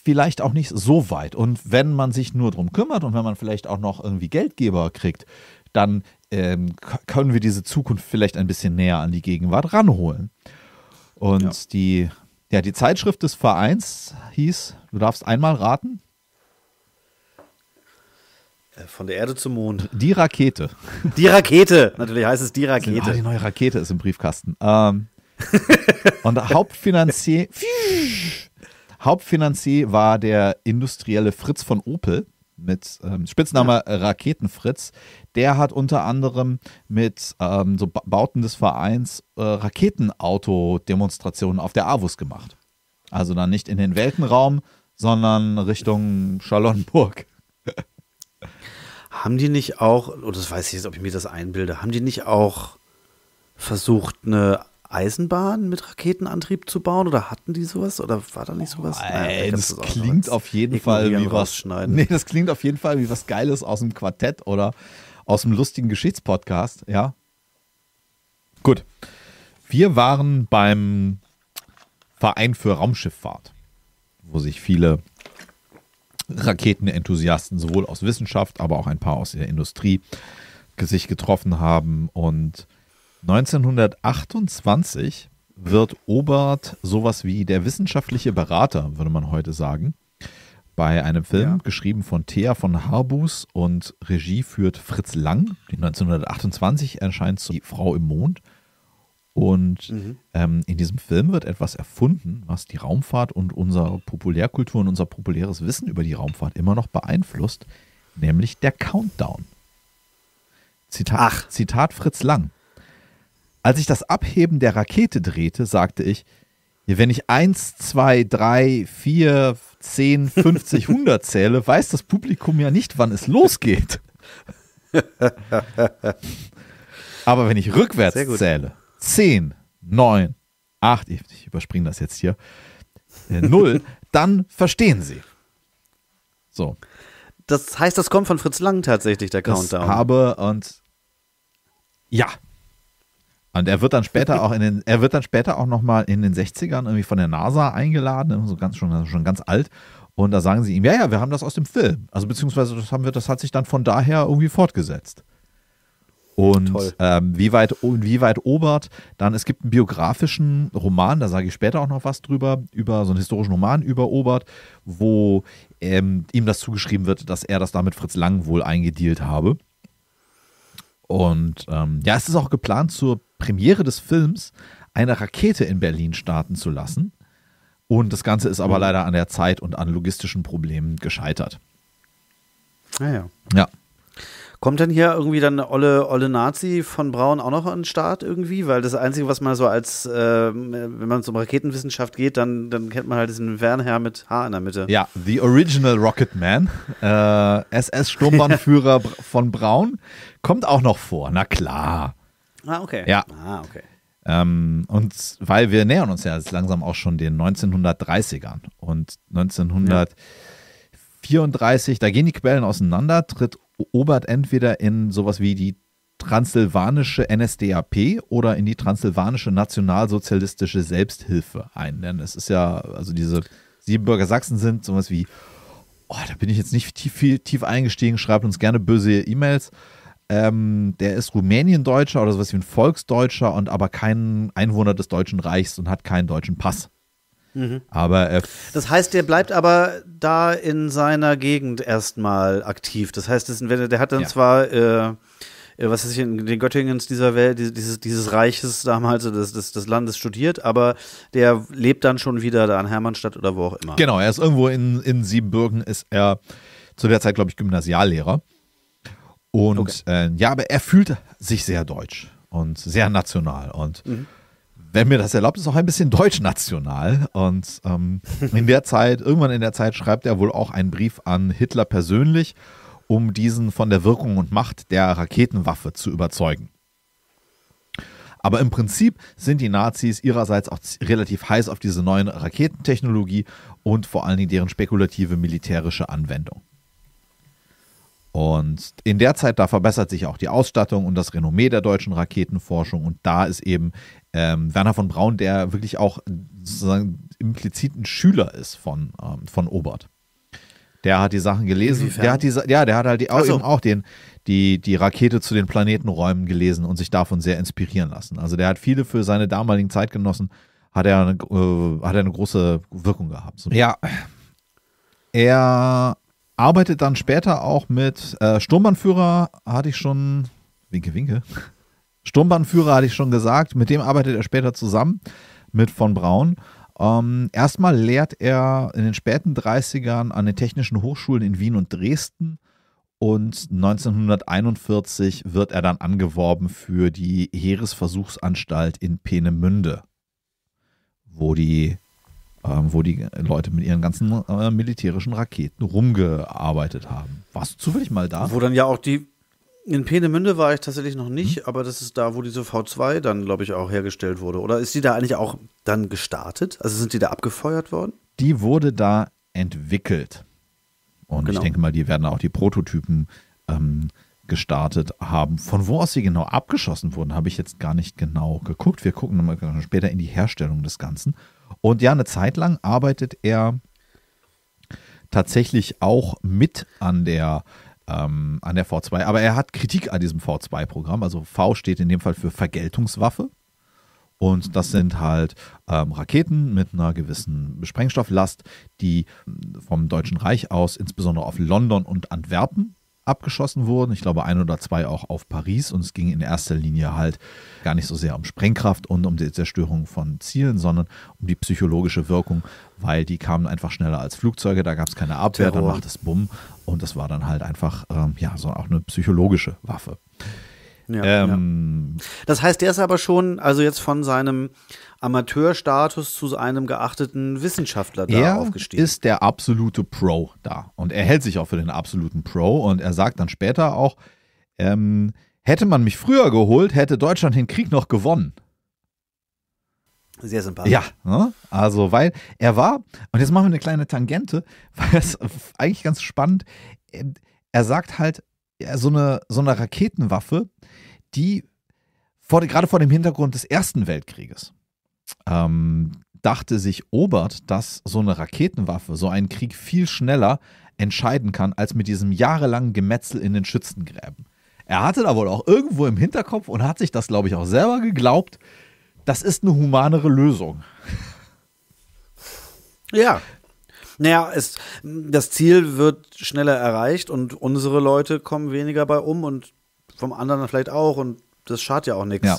vielleicht auch nicht so weit. Und wenn man sich nur darum kümmert und wenn man vielleicht auch noch irgendwie Geldgeber kriegt, dann ähm, können wir diese Zukunft vielleicht ein bisschen näher an die Gegenwart ranholen. Und ja. die ja, die Zeitschrift des Vereins hieß, du darfst einmal raten. Äh, von der Erde zum Mond. Die Rakete. Die Rakete. Natürlich heißt es die Rakete. Oh, die neue Rakete ist im Briefkasten. Ähm, und Hauptfinanzier Hauptfinanzier war der industrielle Fritz von Opel mit ähm, Spitzname ja. Raketenfritz. Der hat unter anderem mit ähm, so Bauten des Vereins äh, Raketenauto-Demonstrationen auf der Avus gemacht. Also dann nicht in den Weltenraum, sondern Richtung Charlottenburg. haben die nicht auch, oder oh, das weiß ich jetzt, ob ich mir das einbilde, haben die nicht auch versucht, eine Eisenbahn mit Raketenantrieb zu bauen oder hatten die sowas oder war da nicht sowas? Oh, Nein, das, das klingt auf jeden Fall wie was. Nee, das klingt auf jeden Fall wie was Geiles aus dem Quartett oder aus dem lustigen Geschichtspodcast, ja. Gut. Wir waren beim Verein für Raumschifffahrt, wo sich viele Raketenenthusiasten sowohl aus Wissenschaft, aber auch ein paar aus der Industrie sich getroffen haben und 1928 wird Obert sowas wie der wissenschaftliche Berater, würde man heute sagen, bei einem Film, ja. geschrieben von Thea von Harbus und Regie führt Fritz Lang, 1928 erscheint Die Frau im Mond. Und mhm. ähm, in diesem Film wird etwas erfunden, was die Raumfahrt und unsere Populärkultur und unser populäres Wissen über die Raumfahrt immer noch beeinflusst, nämlich der Countdown. Zitat, Zitat Fritz Lang. Als ich das Abheben der Rakete drehte, sagte ich, wenn ich 1, 2, 3, 4, 10, 50, 100 zähle, weiß das Publikum ja nicht, wann es losgeht. Aber wenn ich rückwärts zähle, 10, 9, 8, ich überspringe das jetzt hier, 0, äh, dann verstehen sie. So. Das heißt, das kommt von Fritz Lang tatsächlich, der Countdown. Ich habe und ja, und er wird dann später auch in den, er wird dann später auch nochmal in den 60ern irgendwie von der NASA eingeladen, so ganz, schon, schon ganz alt. Und da sagen sie ihm, ja, ja, wir haben das aus dem Film. Also beziehungsweise das haben wir, das hat sich dann von daher irgendwie fortgesetzt. Und ähm, wie, weit, wie weit Obert dann, es gibt einen biografischen Roman, da sage ich später auch noch was drüber, über so einen historischen Roman über Obert, wo ähm, ihm das zugeschrieben wird, dass er das da mit Fritz Lang wohl eingedealt habe. Und ähm, ja, es ist auch geplant zur Premiere des Films eine Rakete in Berlin starten zu lassen. Und das Ganze ist aber mhm. leider an der Zeit und an logistischen Problemen gescheitert. Naja. Ah, ja. Kommt denn hier irgendwie dann eine olle, olle Nazi von Braun auch noch an den Start irgendwie? Weil das Einzige, was man so als, äh, wenn man zum Raketenwissenschaft geht, dann, dann kennt man halt diesen Wernherr mit H in der Mitte. Ja, The Original Rocket Man, äh, ss sturmbahnführer von Braun, kommt auch noch vor, na klar. Ah, okay. Ja. Ah, okay. Ähm, und weil wir nähern uns ja jetzt langsam auch schon den 1930ern und 1934, ja. da gehen die Quellen auseinander, tritt Obert entweder in sowas wie die transsilvanische NSDAP oder in die transsilvanische nationalsozialistische Selbsthilfe ein. Denn es ist ja, also diese Siebenbürger Sachsen sind sowas wie, oh, da bin ich jetzt nicht tief, tief eingestiegen, schreibt uns gerne böse E-Mails ähm, der ist Rumäniendeutscher oder sowas wie ein Volksdeutscher und aber kein Einwohner des Deutschen Reichs und hat keinen deutschen Pass. Mhm. Aber äh, das heißt, der bleibt aber da in seiner Gegend erstmal aktiv. Das heißt, das, der hat dann ja. zwar äh, äh was ist ich, in den Göttingens dieser Welt, dieses, dieses Reiches damals, des, des, des, Landes studiert, aber der lebt dann schon wieder da an Hermannstadt oder wo auch immer. Genau, er ist irgendwo in, in Siebenbürgen, ist er zu der Zeit, glaube ich, Gymnasiallehrer. Und okay. äh, ja, aber er fühlt sich sehr deutsch und sehr national. Und mhm. wenn mir das erlaubt, ist auch ein bisschen deutschnational. Und ähm, in der Zeit, irgendwann in der Zeit, schreibt er wohl auch einen Brief an Hitler persönlich, um diesen von der Wirkung und Macht der Raketenwaffe zu überzeugen. Aber im Prinzip sind die Nazis ihrerseits auch relativ heiß auf diese neuen Raketentechnologie und vor allen Dingen deren spekulative militärische Anwendung. Und in der Zeit, da verbessert sich auch die Ausstattung und das Renommee der deutschen Raketenforschung. Und da ist eben ähm, Werner von Braun, der wirklich auch sozusagen impliziten Schüler ist von, ähm, von Obert. Der hat die Sachen gelesen. Der hat die, ja, der hat halt die, auch, so. eben auch den, die, die Rakete zu den Planetenräumen gelesen und sich davon sehr inspirieren lassen. Also der hat viele für seine damaligen Zeitgenossen, hat er eine, äh, hat er eine große Wirkung gehabt. So. Ja. Er arbeitet dann später auch mit äh, Sturmbahnführer, hatte ich schon, winke, winke. Sturmbahnführer hatte ich schon gesagt, mit dem arbeitet er später zusammen, mit von Braun. Ähm, erstmal lehrt er in den späten 30ern an den technischen Hochschulen in Wien und Dresden und 1941 wird er dann angeworben für die Heeresversuchsanstalt in Peenemünde, wo die ähm, wo die Leute mit ihren ganzen äh, militärischen Raketen rumgearbeitet haben. Warst du zufällig mal da? Wo dann ja auch die. In Peenemünde war ich tatsächlich noch nicht, hm? aber das ist da, wo diese V2 dann, glaube ich, auch hergestellt wurde. Oder ist die da eigentlich auch dann gestartet? Also sind die da abgefeuert worden? Die wurde da entwickelt. Und genau. ich denke mal, die werden auch die Prototypen ähm, gestartet haben. Von wo aus sie genau abgeschossen wurden, habe ich jetzt gar nicht genau geguckt. Wir gucken später in die Herstellung des Ganzen. Und ja, eine Zeit lang arbeitet er tatsächlich auch mit an der, ähm, an der V2. Aber er hat Kritik an diesem V2-Programm. Also V steht in dem Fall für Vergeltungswaffe. Und das sind halt ähm, Raketen mit einer gewissen Sprengstofflast, die ähm, vom Deutschen Reich aus insbesondere auf London und Antwerpen abgeschossen wurden. Ich glaube, ein oder zwei auch auf Paris. Und es ging in erster Linie halt gar nicht so sehr um Sprengkraft und um die Zerstörung von Zielen, sondern um die psychologische Wirkung, weil die kamen einfach schneller als Flugzeuge. Da gab es keine Abwehr, Terror. dann macht es Bumm. Und das war dann halt einfach, ähm, ja, so auch eine psychologische Waffe. Ja, ähm, ja. Das heißt, der ist aber schon, also jetzt von seinem Amateurstatus zu einem geachteten Wissenschaftler da er aufgestiegen. Er ist der absolute Pro da und er hält sich auch für den absoluten Pro und er sagt dann später auch, ähm, hätte man mich früher geholt, hätte Deutschland den Krieg noch gewonnen. Sehr sympathisch. Ja, ne? also weil er war, und jetzt machen wir eine kleine Tangente, weil es eigentlich ganz spannend, äh, er sagt halt, äh, so eine, so eine Raketenwaffe, die vor, gerade vor dem Hintergrund des Ersten Weltkrieges, ähm, dachte sich Obert, dass so eine Raketenwaffe so einen Krieg viel schneller entscheiden kann, als mit diesem jahrelangen Gemetzel in den Schützengräben. Er hatte da wohl auch irgendwo im Hinterkopf und hat sich das, glaube ich, auch selber geglaubt. Das ist eine humanere Lösung. Ja. Naja, es, das Ziel wird schneller erreicht und unsere Leute kommen weniger bei um und vom anderen vielleicht auch und das schadet ja auch nichts. Ja.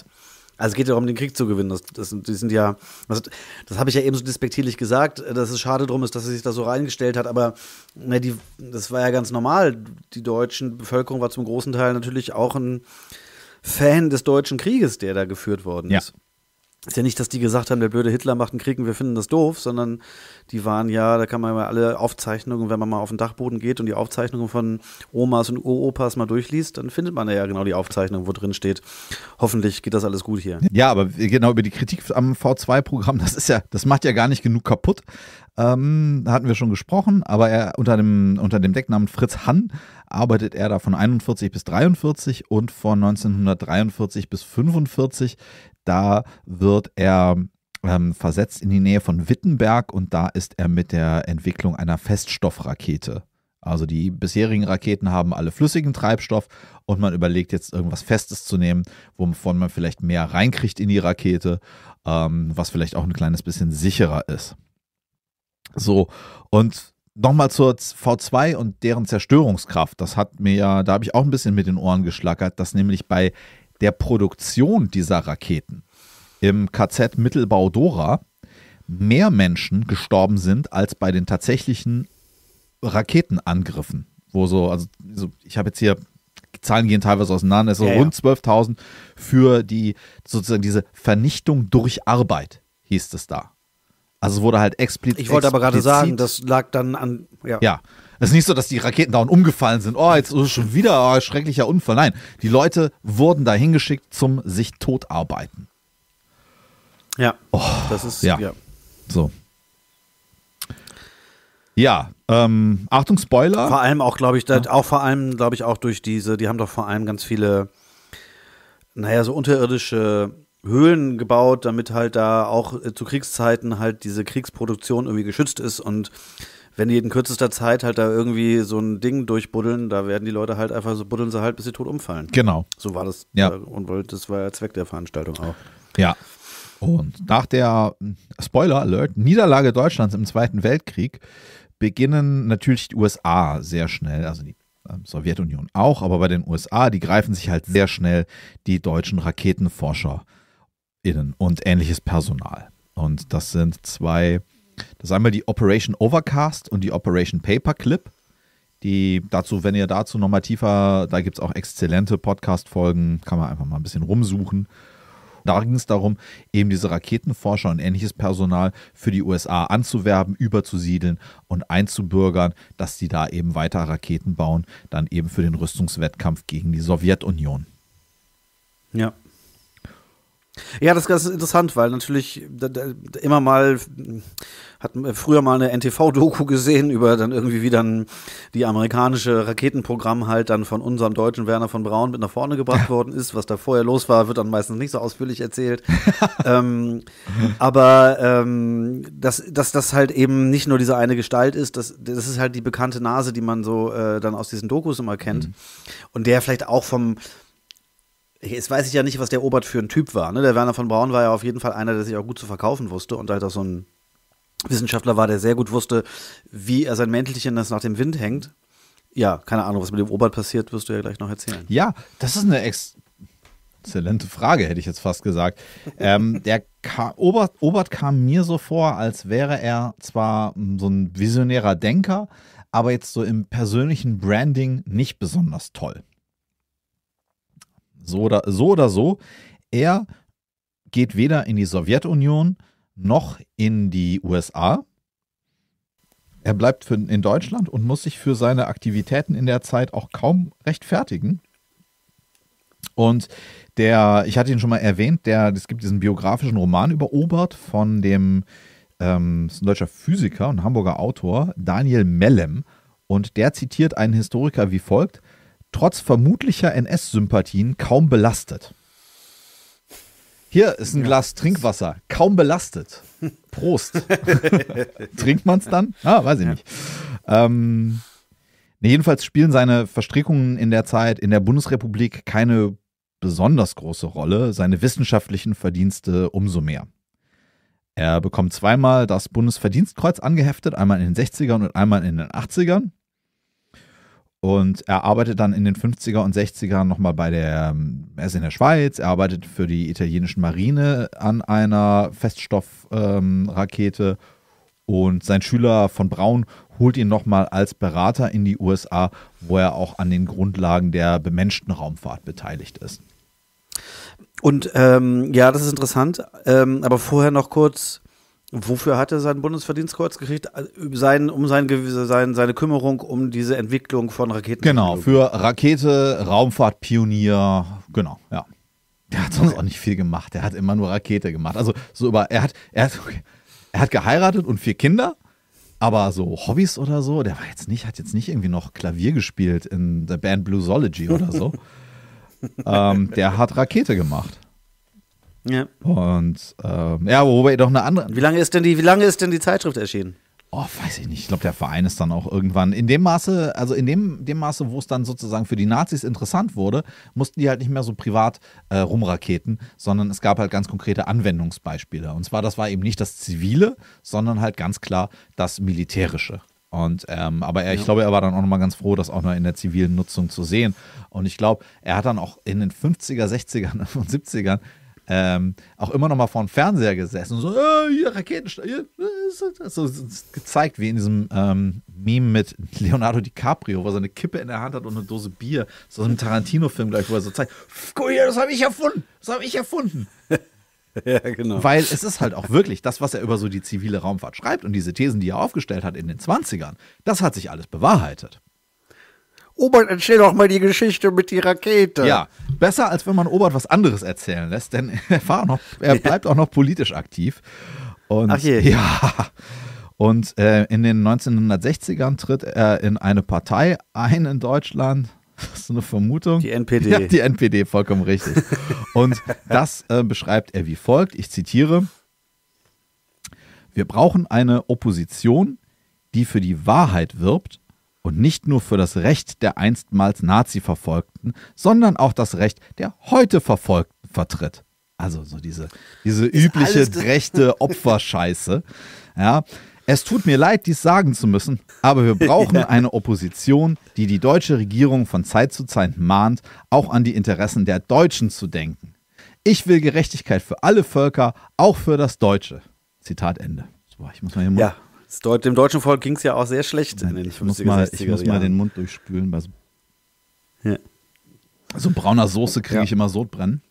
Also es geht ja darum, den Krieg zu gewinnen. Das, das, die sind ja, das, das habe ich ja eben so despektierlich gesagt, dass es schade drum ist, dass sie sich da so reingestellt hat, aber ne, die, das war ja ganz normal. Die deutsche Bevölkerung war zum großen Teil natürlich auch ein Fan des deutschen Krieges, der da geführt worden ist. Ja ist ja nicht, dass die gesagt haben, der blöde Hitler macht einen Krieg und wir finden das doof, sondern die waren ja, da kann man mal alle Aufzeichnungen, wenn man mal auf den Dachboden geht und die Aufzeichnungen von Omas und Opas mal durchliest, dann findet man ja genau die Aufzeichnung, wo drin steht, hoffentlich geht das alles gut hier. Ja, aber genau über die Kritik am V2-Programm, das ist ja, das macht ja gar nicht genug kaputt. Ähm, hatten wir schon gesprochen, aber er unter dem, unter dem Decknamen Fritz Hann arbeitet er da von 41 bis 43 und von 1943 bis 45 da wird er ähm, versetzt in die Nähe von Wittenberg und da ist er mit der Entwicklung einer Feststoffrakete. Also die bisherigen Raketen haben alle flüssigen Treibstoff und man überlegt jetzt irgendwas Festes zu nehmen, wovon man vielleicht mehr reinkriegt in die Rakete, ähm, was vielleicht auch ein kleines bisschen sicherer ist. So, und nochmal zur V2 und deren Zerstörungskraft. Das hat mir ja, da habe ich auch ein bisschen mit den Ohren geschlackert, dass nämlich bei der Produktion dieser Raketen im KZ Mittelbau-Dora mehr Menschen gestorben sind als bei den tatsächlichen Raketenangriffen. Wo so, also so, ich habe jetzt hier, die Zahlen gehen teilweise auseinander, es also ja, rund ja. 12.000 für die, sozusagen diese Vernichtung durch Arbeit, hieß es da. Also wurde halt explizit. Ich wollte aber gerade sagen, das lag dann an. Ja. ja. Es ist nicht so, dass die Raketen da und umgefallen sind. Oh, jetzt ist schon wieder ein schrecklicher Unfall. Nein, die Leute wurden da hingeschickt zum sich totarbeiten. Ja. Oh, das ist ja. ja. So. Ja, ähm, Achtung Spoiler. Vor allem auch, glaube ich, ja. auch vor allem, glaube ich, auch durch diese, die haben doch vor allem ganz viele, naja, so unterirdische Höhlen gebaut, damit halt da auch äh, zu Kriegszeiten halt diese Kriegsproduktion irgendwie geschützt ist und wenn die in kürzester Zeit halt da irgendwie so ein Ding durchbuddeln, da werden die Leute halt einfach so buddeln sie halt, bis sie tot umfallen. Genau. So war das. Ja. Äh, und das war ja Zweck der Veranstaltung auch. Ja. Und nach der, äh, Spoiler Alert, Niederlage Deutschlands im Zweiten Weltkrieg beginnen natürlich die USA sehr schnell, also die äh, Sowjetunion auch, aber bei den USA, die greifen sich halt sehr schnell die deutschen RaketenforscherInnen und ähnliches Personal. Und das sind zwei das ist einmal die Operation Overcast und die Operation Paperclip. Die dazu, wenn ihr dazu nochmal tiefer, da gibt es auch exzellente Podcast-Folgen, kann man einfach mal ein bisschen rumsuchen. Da ging es darum, eben diese Raketenforscher und ähnliches Personal für die USA anzuwerben, überzusiedeln und einzubürgern, dass sie da eben weiter Raketen bauen, dann eben für den Rüstungswettkampf gegen die Sowjetunion. Ja, ja, das ist ganz interessant, weil natürlich da, da, immer mal hat früher mal eine NTV-Doku gesehen über dann irgendwie wie dann die amerikanische Raketenprogramm halt dann von unserem deutschen Werner von Braun mit nach vorne gebracht worden ist. Was da vorher los war, wird dann meistens nicht so ausführlich erzählt. ähm, aber ähm, dass, dass das halt eben nicht nur diese eine Gestalt ist, das, das ist halt die bekannte Nase, die man so äh, dann aus diesen Dokus immer kennt mhm. und der vielleicht auch vom Jetzt weiß ich ja nicht, was der Obert für ein Typ war. Ne? Der Werner von Braun war ja auf jeden Fall einer, der sich auch gut zu verkaufen wusste und halt auch so ein Wissenschaftler war, der sehr gut wusste, wie er sein Mäntelchen, das nach dem Wind hängt. Ja, keine Ahnung, was mit dem Obert passiert, wirst du ja gleich noch erzählen. Ja, das ist eine ex exzellente Frage, hätte ich jetzt fast gesagt. ähm, der Ka Obert, Obert kam mir so vor, als wäre er zwar so ein visionärer Denker, aber jetzt so im persönlichen Branding nicht besonders toll. So oder, so oder so, er geht weder in die Sowjetunion noch in die USA. Er bleibt für, in Deutschland und muss sich für seine Aktivitäten in der Zeit auch kaum rechtfertigen. Und der, ich hatte ihn schon mal erwähnt, der, es gibt diesen biografischen Roman über Obert von dem ähm, ist ein deutscher Physiker und Hamburger Autor Daniel Mellem. Und der zitiert einen Historiker wie folgt: trotz vermutlicher NS-Sympathien kaum belastet. Hier ist ein ja. Glas Trinkwasser, kaum belastet. Prost. Trinkt man es dann? Ah, weiß ich ja. nicht. Ähm, nee, jedenfalls spielen seine Verstrickungen in der Zeit in der Bundesrepublik keine besonders große Rolle, seine wissenschaftlichen Verdienste umso mehr. Er bekommt zweimal das Bundesverdienstkreuz angeheftet, einmal in den 60ern und einmal in den 80ern. Und er arbeitet dann in den 50er und 60ern nochmal bei der, ähm, er ist in der Schweiz, er arbeitet für die italienische Marine an einer Feststoffrakete. Ähm, und sein Schüler von Braun holt ihn nochmal als Berater in die USA, wo er auch an den Grundlagen der bemenschten Raumfahrt beteiligt ist. Und ähm, ja, das ist interessant. Ähm, aber vorher noch kurz Wofür hat er sein Bundesverdienstkreuz gekriegt? Äh, sein, um sein, sein, seine Kümmerung um diese Entwicklung von Raketen. Genau, für Rakete, Raumfahrt, Pionier, genau, ja. Der hat sonst auch nicht viel gemacht. Der hat immer nur Rakete gemacht. Also so über, er hat, er hat, er hat geheiratet und vier Kinder, aber so Hobbys oder so, der war jetzt nicht, hat jetzt nicht irgendwie noch Klavier gespielt in der Band Bluesology oder so. ähm, der hat Rakete gemacht. Ja. Und ähm, ja, wobei doch eine andere. Wie lange ist denn die, wie lange ist denn die Zeitschrift erschienen? Oh, weiß ich nicht. Ich glaube, der Verein ist dann auch irgendwann in dem Maße, also in dem, dem Maße, wo es dann sozusagen für die Nazis interessant wurde, mussten die halt nicht mehr so privat äh, rumraketen, sondern es gab halt ganz konkrete Anwendungsbeispiele. Und zwar, das war eben nicht das Zivile, sondern halt ganz klar das Militärische. Und ähm, aber er, ich glaube, er war dann auch nochmal ganz froh, das auch noch in der zivilen Nutzung zu sehen. Und ich glaube, er hat dann auch in den 50er, 60ern und 70ern ähm, auch immer noch mal vor dem Fernseher gesessen und so, äh, hier Raketenstart, hier, äh, so, gezeigt wie in diesem ähm, Meme mit Leonardo DiCaprio, wo er seine Kippe in der Hand hat und eine Dose Bier, so einem Tarantino-Film gleich, wo er so zeigt, guck hier, das habe ich erfunden, das habe ich erfunden. Ja, genau. Weil es ist halt auch wirklich das, was er über so die zivile Raumfahrt schreibt und diese Thesen, die er aufgestellt hat in den 20ern, das hat sich alles bewahrheitet. Obert, erzähl doch mal die Geschichte mit die Rakete. Ja, besser als wenn man Obert was anderes erzählen lässt, denn er, war noch, er bleibt auch noch politisch aktiv. Und, Ach je. Ja. Und äh, in den 1960ern tritt er in eine Partei ein in Deutschland. Das ist eine Vermutung. Die NPD. Ja, die NPD, vollkommen richtig. Und das äh, beschreibt er wie folgt: Ich zitiere. Wir brauchen eine Opposition, die für die Wahrheit wirbt und nicht nur für das Recht der einstmals Nazi-Verfolgten, sondern auch das Recht der heute Verfolgten vertritt. Also so diese, diese übliche rechte Opferscheiße. Ja. Es tut mir leid, dies sagen zu müssen, aber wir brauchen ja. eine Opposition, die die deutsche Regierung von Zeit zu Zeit mahnt, auch an die Interessen der Deutschen zu denken. Ich will Gerechtigkeit für alle Völker, auch für das Deutsche. Zitat Ende. So, ich muss mal hier mal dem deutschen Volk ging es ja auch sehr schlecht in den ich muss mal, Ich muss mal den Mund durchspülen. Bei so, ja. so brauner Soße kriege ja. ich immer Sodbrennen.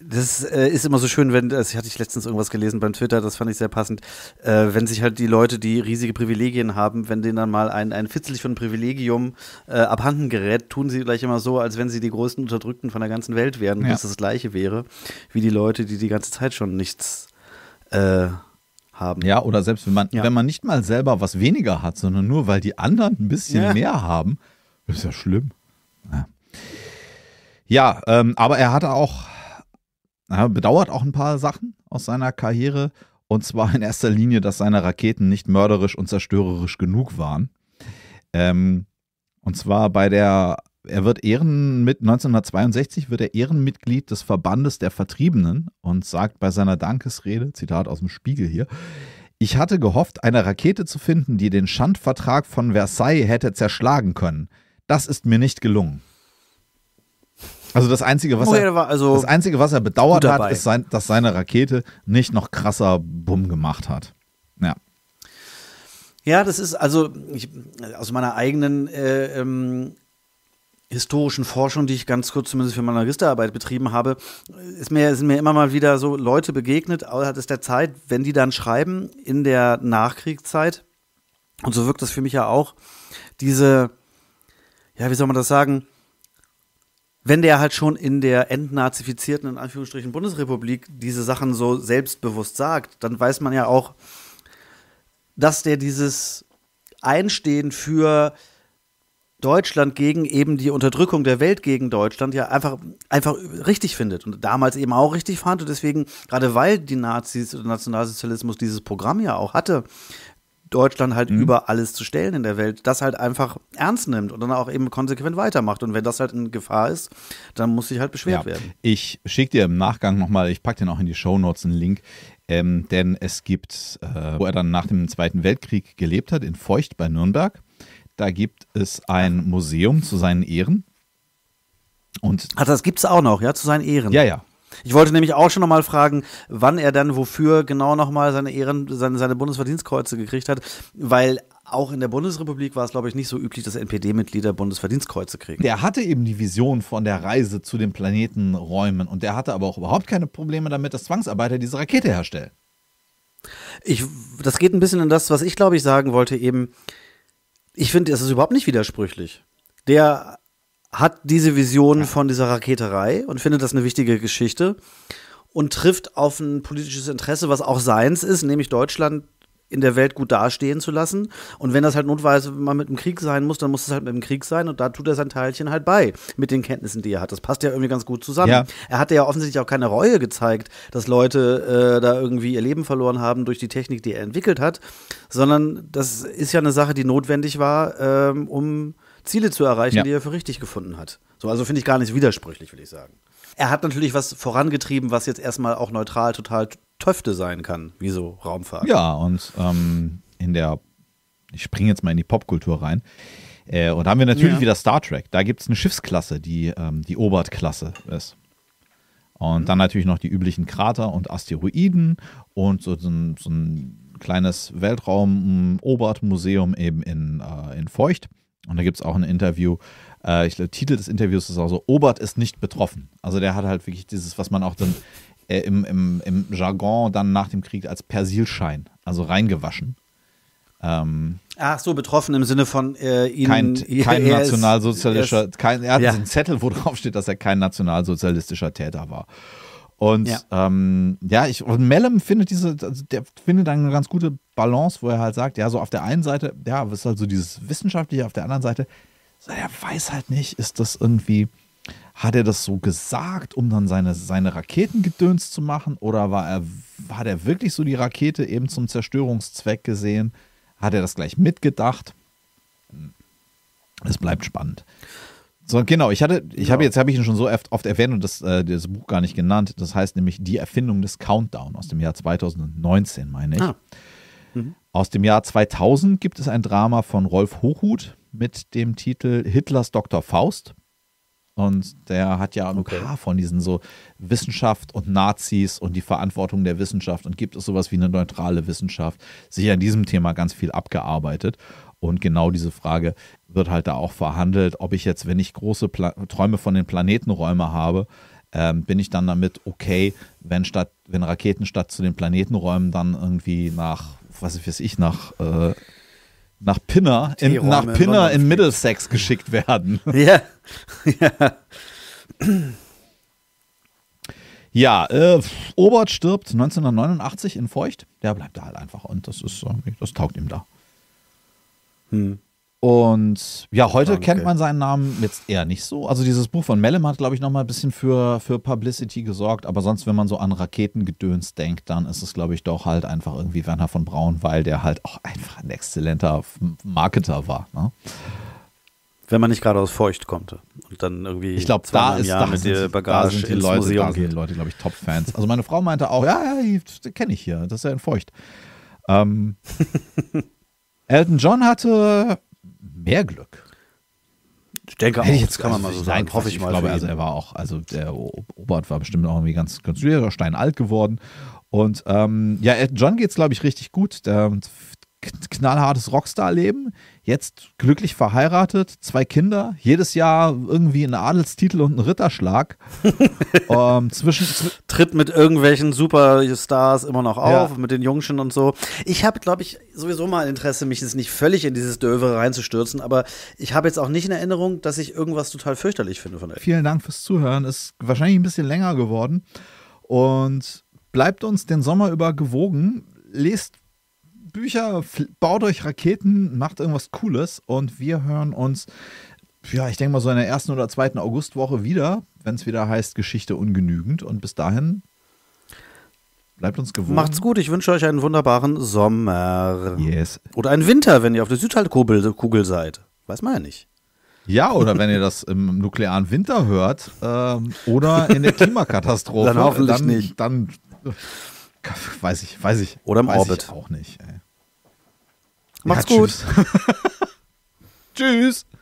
Das äh, ist immer so schön, wenn, das hatte ich letztens irgendwas gelesen beim Twitter, das fand ich sehr passend, äh, wenn sich halt die Leute, die riesige Privilegien haben, wenn denen dann mal ein, ein Fitzel von Privilegium äh, abhanden gerät, tun sie gleich immer so, als wenn sie die größten Unterdrückten von der ganzen Welt wären, ja. dass das Gleiche wäre, wie die Leute, die die ganze Zeit schon nichts äh, haben. Ja, oder selbst wenn man, ja. wenn man nicht mal selber was weniger hat, sondern nur weil die anderen ein bisschen ja. mehr haben, ist ja schlimm. Ja, ja ähm, aber er hatte auch, er bedauert auch ein paar Sachen aus seiner Karriere. Und zwar in erster Linie, dass seine Raketen nicht mörderisch und zerstörerisch genug waren. Ähm, und zwar bei der er wird Ehren 1962 wird er Ehrenmitglied des Verbandes der Vertriebenen und sagt bei seiner Dankesrede, Zitat aus dem Spiegel hier, ich hatte gehofft, eine Rakete zu finden, die den Schandvertrag von Versailles hätte zerschlagen können. Das ist mir nicht gelungen. Also das Einzige, was oh er, also das Einzige, was er bedauert hat, ist, sein, dass seine Rakete nicht noch krasser Bumm gemacht hat. Ja. Ja, das ist also ich, aus meiner eigenen äh, ähm, historischen Forschung, die ich ganz kurz zumindest für meine Magisterarbeit betrieben habe, ist mir, sind mir immer mal wieder so Leute begegnet, außerhalb es der Zeit, wenn die dann schreiben in der Nachkriegszeit, und so wirkt das für mich ja auch, diese, ja, wie soll man das sagen, wenn der halt schon in der entnazifizierten, in Anführungsstrichen, Bundesrepublik diese Sachen so selbstbewusst sagt, dann weiß man ja auch, dass der dieses Einstehen für Deutschland gegen eben die Unterdrückung der Welt gegen Deutschland ja einfach, einfach richtig findet und damals eben auch richtig fand. Und deswegen, gerade weil die Nazis oder Nationalsozialismus dieses Programm ja auch hatte, Deutschland halt mhm. über alles zu stellen in der Welt, das halt einfach ernst nimmt und dann auch eben konsequent weitermacht. Und wenn das halt in Gefahr ist, dann muss ich halt beschwert ja. werden. Ich schicke dir im Nachgang nochmal, ich packe dir noch in die Show Notes einen Link, ähm, denn es gibt, äh, wo er dann nach dem Zweiten Weltkrieg gelebt hat, in Feucht bei Nürnberg. Da gibt es ein Museum zu seinen Ehren. Und also das gibt es auch noch, ja, zu seinen Ehren. Ja, ja. Ich wollte nämlich auch schon nochmal fragen, wann er dann wofür genau nochmal seine Ehren, seine, seine Bundesverdienstkreuze gekriegt hat, weil auch in der Bundesrepublik war es, glaube ich, nicht so üblich, dass NPD-Mitglieder Bundesverdienstkreuze kriegen. Der hatte eben die Vision von der Reise zu den Planetenräumen und der hatte aber auch überhaupt keine Probleme damit, dass Zwangsarbeiter diese Rakete herstellen. Ich, das geht ein bisschen in das, was ich, glaube ich, sagen wollte, eben ich finde, das ist überhaupt nicht widersprüchlich. Der hat diese Vision ja. von dieser Raketerei und findet das eine wichtige Geschichte und trifft auf ein politisches Interesse, was auch seins ist, nämlich Deutschland in der Welt gut dastehen zu lassen. Und wenn das halt notweise mal mit dem Krieg sein muss, dann muss es halt mit dem Krieg sein und da tut er sein Teilchen halt bei mit den Kenntnissen, die er hat. Das passt ja irgendwie ganz gut zusammen. Ja. Er hatte ja offensichtlich auch keine Reue gezeigt, dass Leute äh, da irgendwie ihr Leben verloren haben durch die Technik, die er entwickelt hat, sondern das ist ja eine Sache, die notwendig war, ähm, um Ziele zu erreichen, ja. die er für richtig gefunden hat. So, also finde ich gar nicht widersprüchlich, würde ich sagen. Er hat natürlich was vorangetrieben, was jetzt erstmal auch neutral total Töfte sein kann, wie so Raumfahrt. Ja, und ähm, in der, ich springe jetzt mal in die Popkultur rein. Äh, und haben wir natürlich ja. wieder Star Trek. Da gibt es eine Schiffsklasse, die ähm, die Obert-Klasse ist. Und mhm. dann natürlich noch die üblichen Krater und Asteroiden und so, so, so ein kleines Weltraum-Obert-Museum eben in, äh, in Feucht. Und da gibt es auch ein Interview. Äh, ich glaube, Titel des Interviews ist auch so: Obert ist nicht betroffen. Also der hat halt wirklich dieses, was man auch dann äh, im, im, im Jargon dann nach dem Krieg als Persilschein, also reingewaschen. Ähm, Ach so, betroffen im Sinne von äh, ihnen. Kein, kein er nationalsozialistischer, ist, kein, er hat ja. einen Zettel, wo drauf steht, dass er kein nationalsozialistischer Täter war. Und ja, ähm, ja ich, und Mellem findet diese, also der findet dann eine ganz gute Balance, wo er halt sagt, ja, so auf der einen Seite, ja, ist halt so dieses Wissenschaftliche, auf der anderen Seite, so, er weiß halt nicht, ist das irgendwie, hat er das so gesagt, um dann seine, seine Raketengedöns zu machen? Oder war er, hat er wirklich so die Rakete eben zum Zerstörungszweck gesehen? Hat er das gleich mitgedacht? Hm. Es bleibt spannend. So, genau, ich hatte, ich ja. habe jetzt, habe ich ihn schon so oft, oft erwähnt und das, äh, das Buch gar nicht genannt. Das heißt nämlich Die Erfindung des Countdown aus dem Jahr 2019, meine ich. Ah. Mhm. Aus dem Jahr 2000 gibt es ein Drama von Rolf Hochhuth mit dem Titel Hitlers Dr. Faust. Und der hat ja ein okay. paar von diesen so Wissenschaft und Nazis und die Verantwortung der Wissenschaft und gibt es sowas wie eine neutrale Wissenschaft, sich an diesem Thema ganz viel abgearbeitet. Und genau diese Frage wird halt da auch verhandelt, ob ich jetzt, wenn ich große Pla Träume von den Planetenräumen habe, ähm, bin ich dann damit okay, wenn statt, wenn Raketen statt zu den Planetenräumen dann irgendwie nach, was weiß ich, nach äh, nach Pinner, in, nach Pinner in Middlesex geschickt werden. Ja. ja. Ja, äh, Obert stirbt 1989 in Feucht. Der bleibt da halt einfach und das ist das taugt ihm da. Hm. Und ja, heute Danke. Ah, kennt man seinen Namen jetzt eher nicht so. Also dieses Buch von Mellem hat, glaube ich, nochmal ein bisschen für, für Publicity gesorgt. Aber sonst, wenn man so an Raketengedöns denkt, dann ist es, glaube ich, doch halt einfach irgendwie Werner von Braun, weil der halt auch einfach ein exzellenter Marketer war. Ne? Wenn man nicht gerade aus Feucht kommt und dann irgendwie ich glaube da ist Jahr da mit der Bagage sind die Leute, Museum da sind die Leute, glaube ich, Top-Fans. Also meine Frau meinte auch, ja, ja kenne ich hier, das ist ja in Feucht. Ähm, Elton John hatte mehr Glück. Ich denke auch, ich jetzt, kann man also mal so sagen. Hoffe ich, ich mal. Ich glaube, also er war auch, also der Obert war bestimmt auch irgendwie ganz, ganz stein alt geworden. Und ähm, ja, John geht es, glaube ich, richtig gut. Der, knallhartes Rockstar-Leben, jetzt glücklich verheiratet, zwei Kinder, jedes Jahr irgendwie ein Adelstitel und ein Ritterschlag. ähm, zwischen, Tritt mit irgendwelchen Superstars immer noch auf, ja. mit den Jungschen und so. Ich habe, glaube ich, sowieso mal Interesse, mich jetzt nicht völlig in dieses Dövere reinzustürzen, aber ich habe jetzt auch nicht in Erinnerung, dass ich irgendwas total fürchterlich finde von euch. Vielen Dank fürs Zuhören. Ist wahrscheinlich ein bisschen länger geworden. Und bleibt uns den Sommer über gewogen. Lest Bücher, baut euch Raketen, macht irgendwas Cooles und wir hören uns, ja, ich denke mal so in der ersten oder zweiten Augustwoche wieder, wenn es wieder heißt Geschichte ungenügend. Und bis dahin bleibt uns gewohnt. Macht's gut, ich wünsche euch einen wunderbaren Sommer. Yes. Oder einen Winter, wenn ihr auf der Südhalbkugel seid. Weiß man ja nicht. Ja, oder wenn ihr das im nuklearen Winter hört ähm, oder in der Klimakatastrophe. dann hoffentlich dann, nicht. Dann äh, weiß ich, weiß ich. Oder im weiß Orbit. Ich auch nicht. Ey. Macht's ja, gut. tschüss.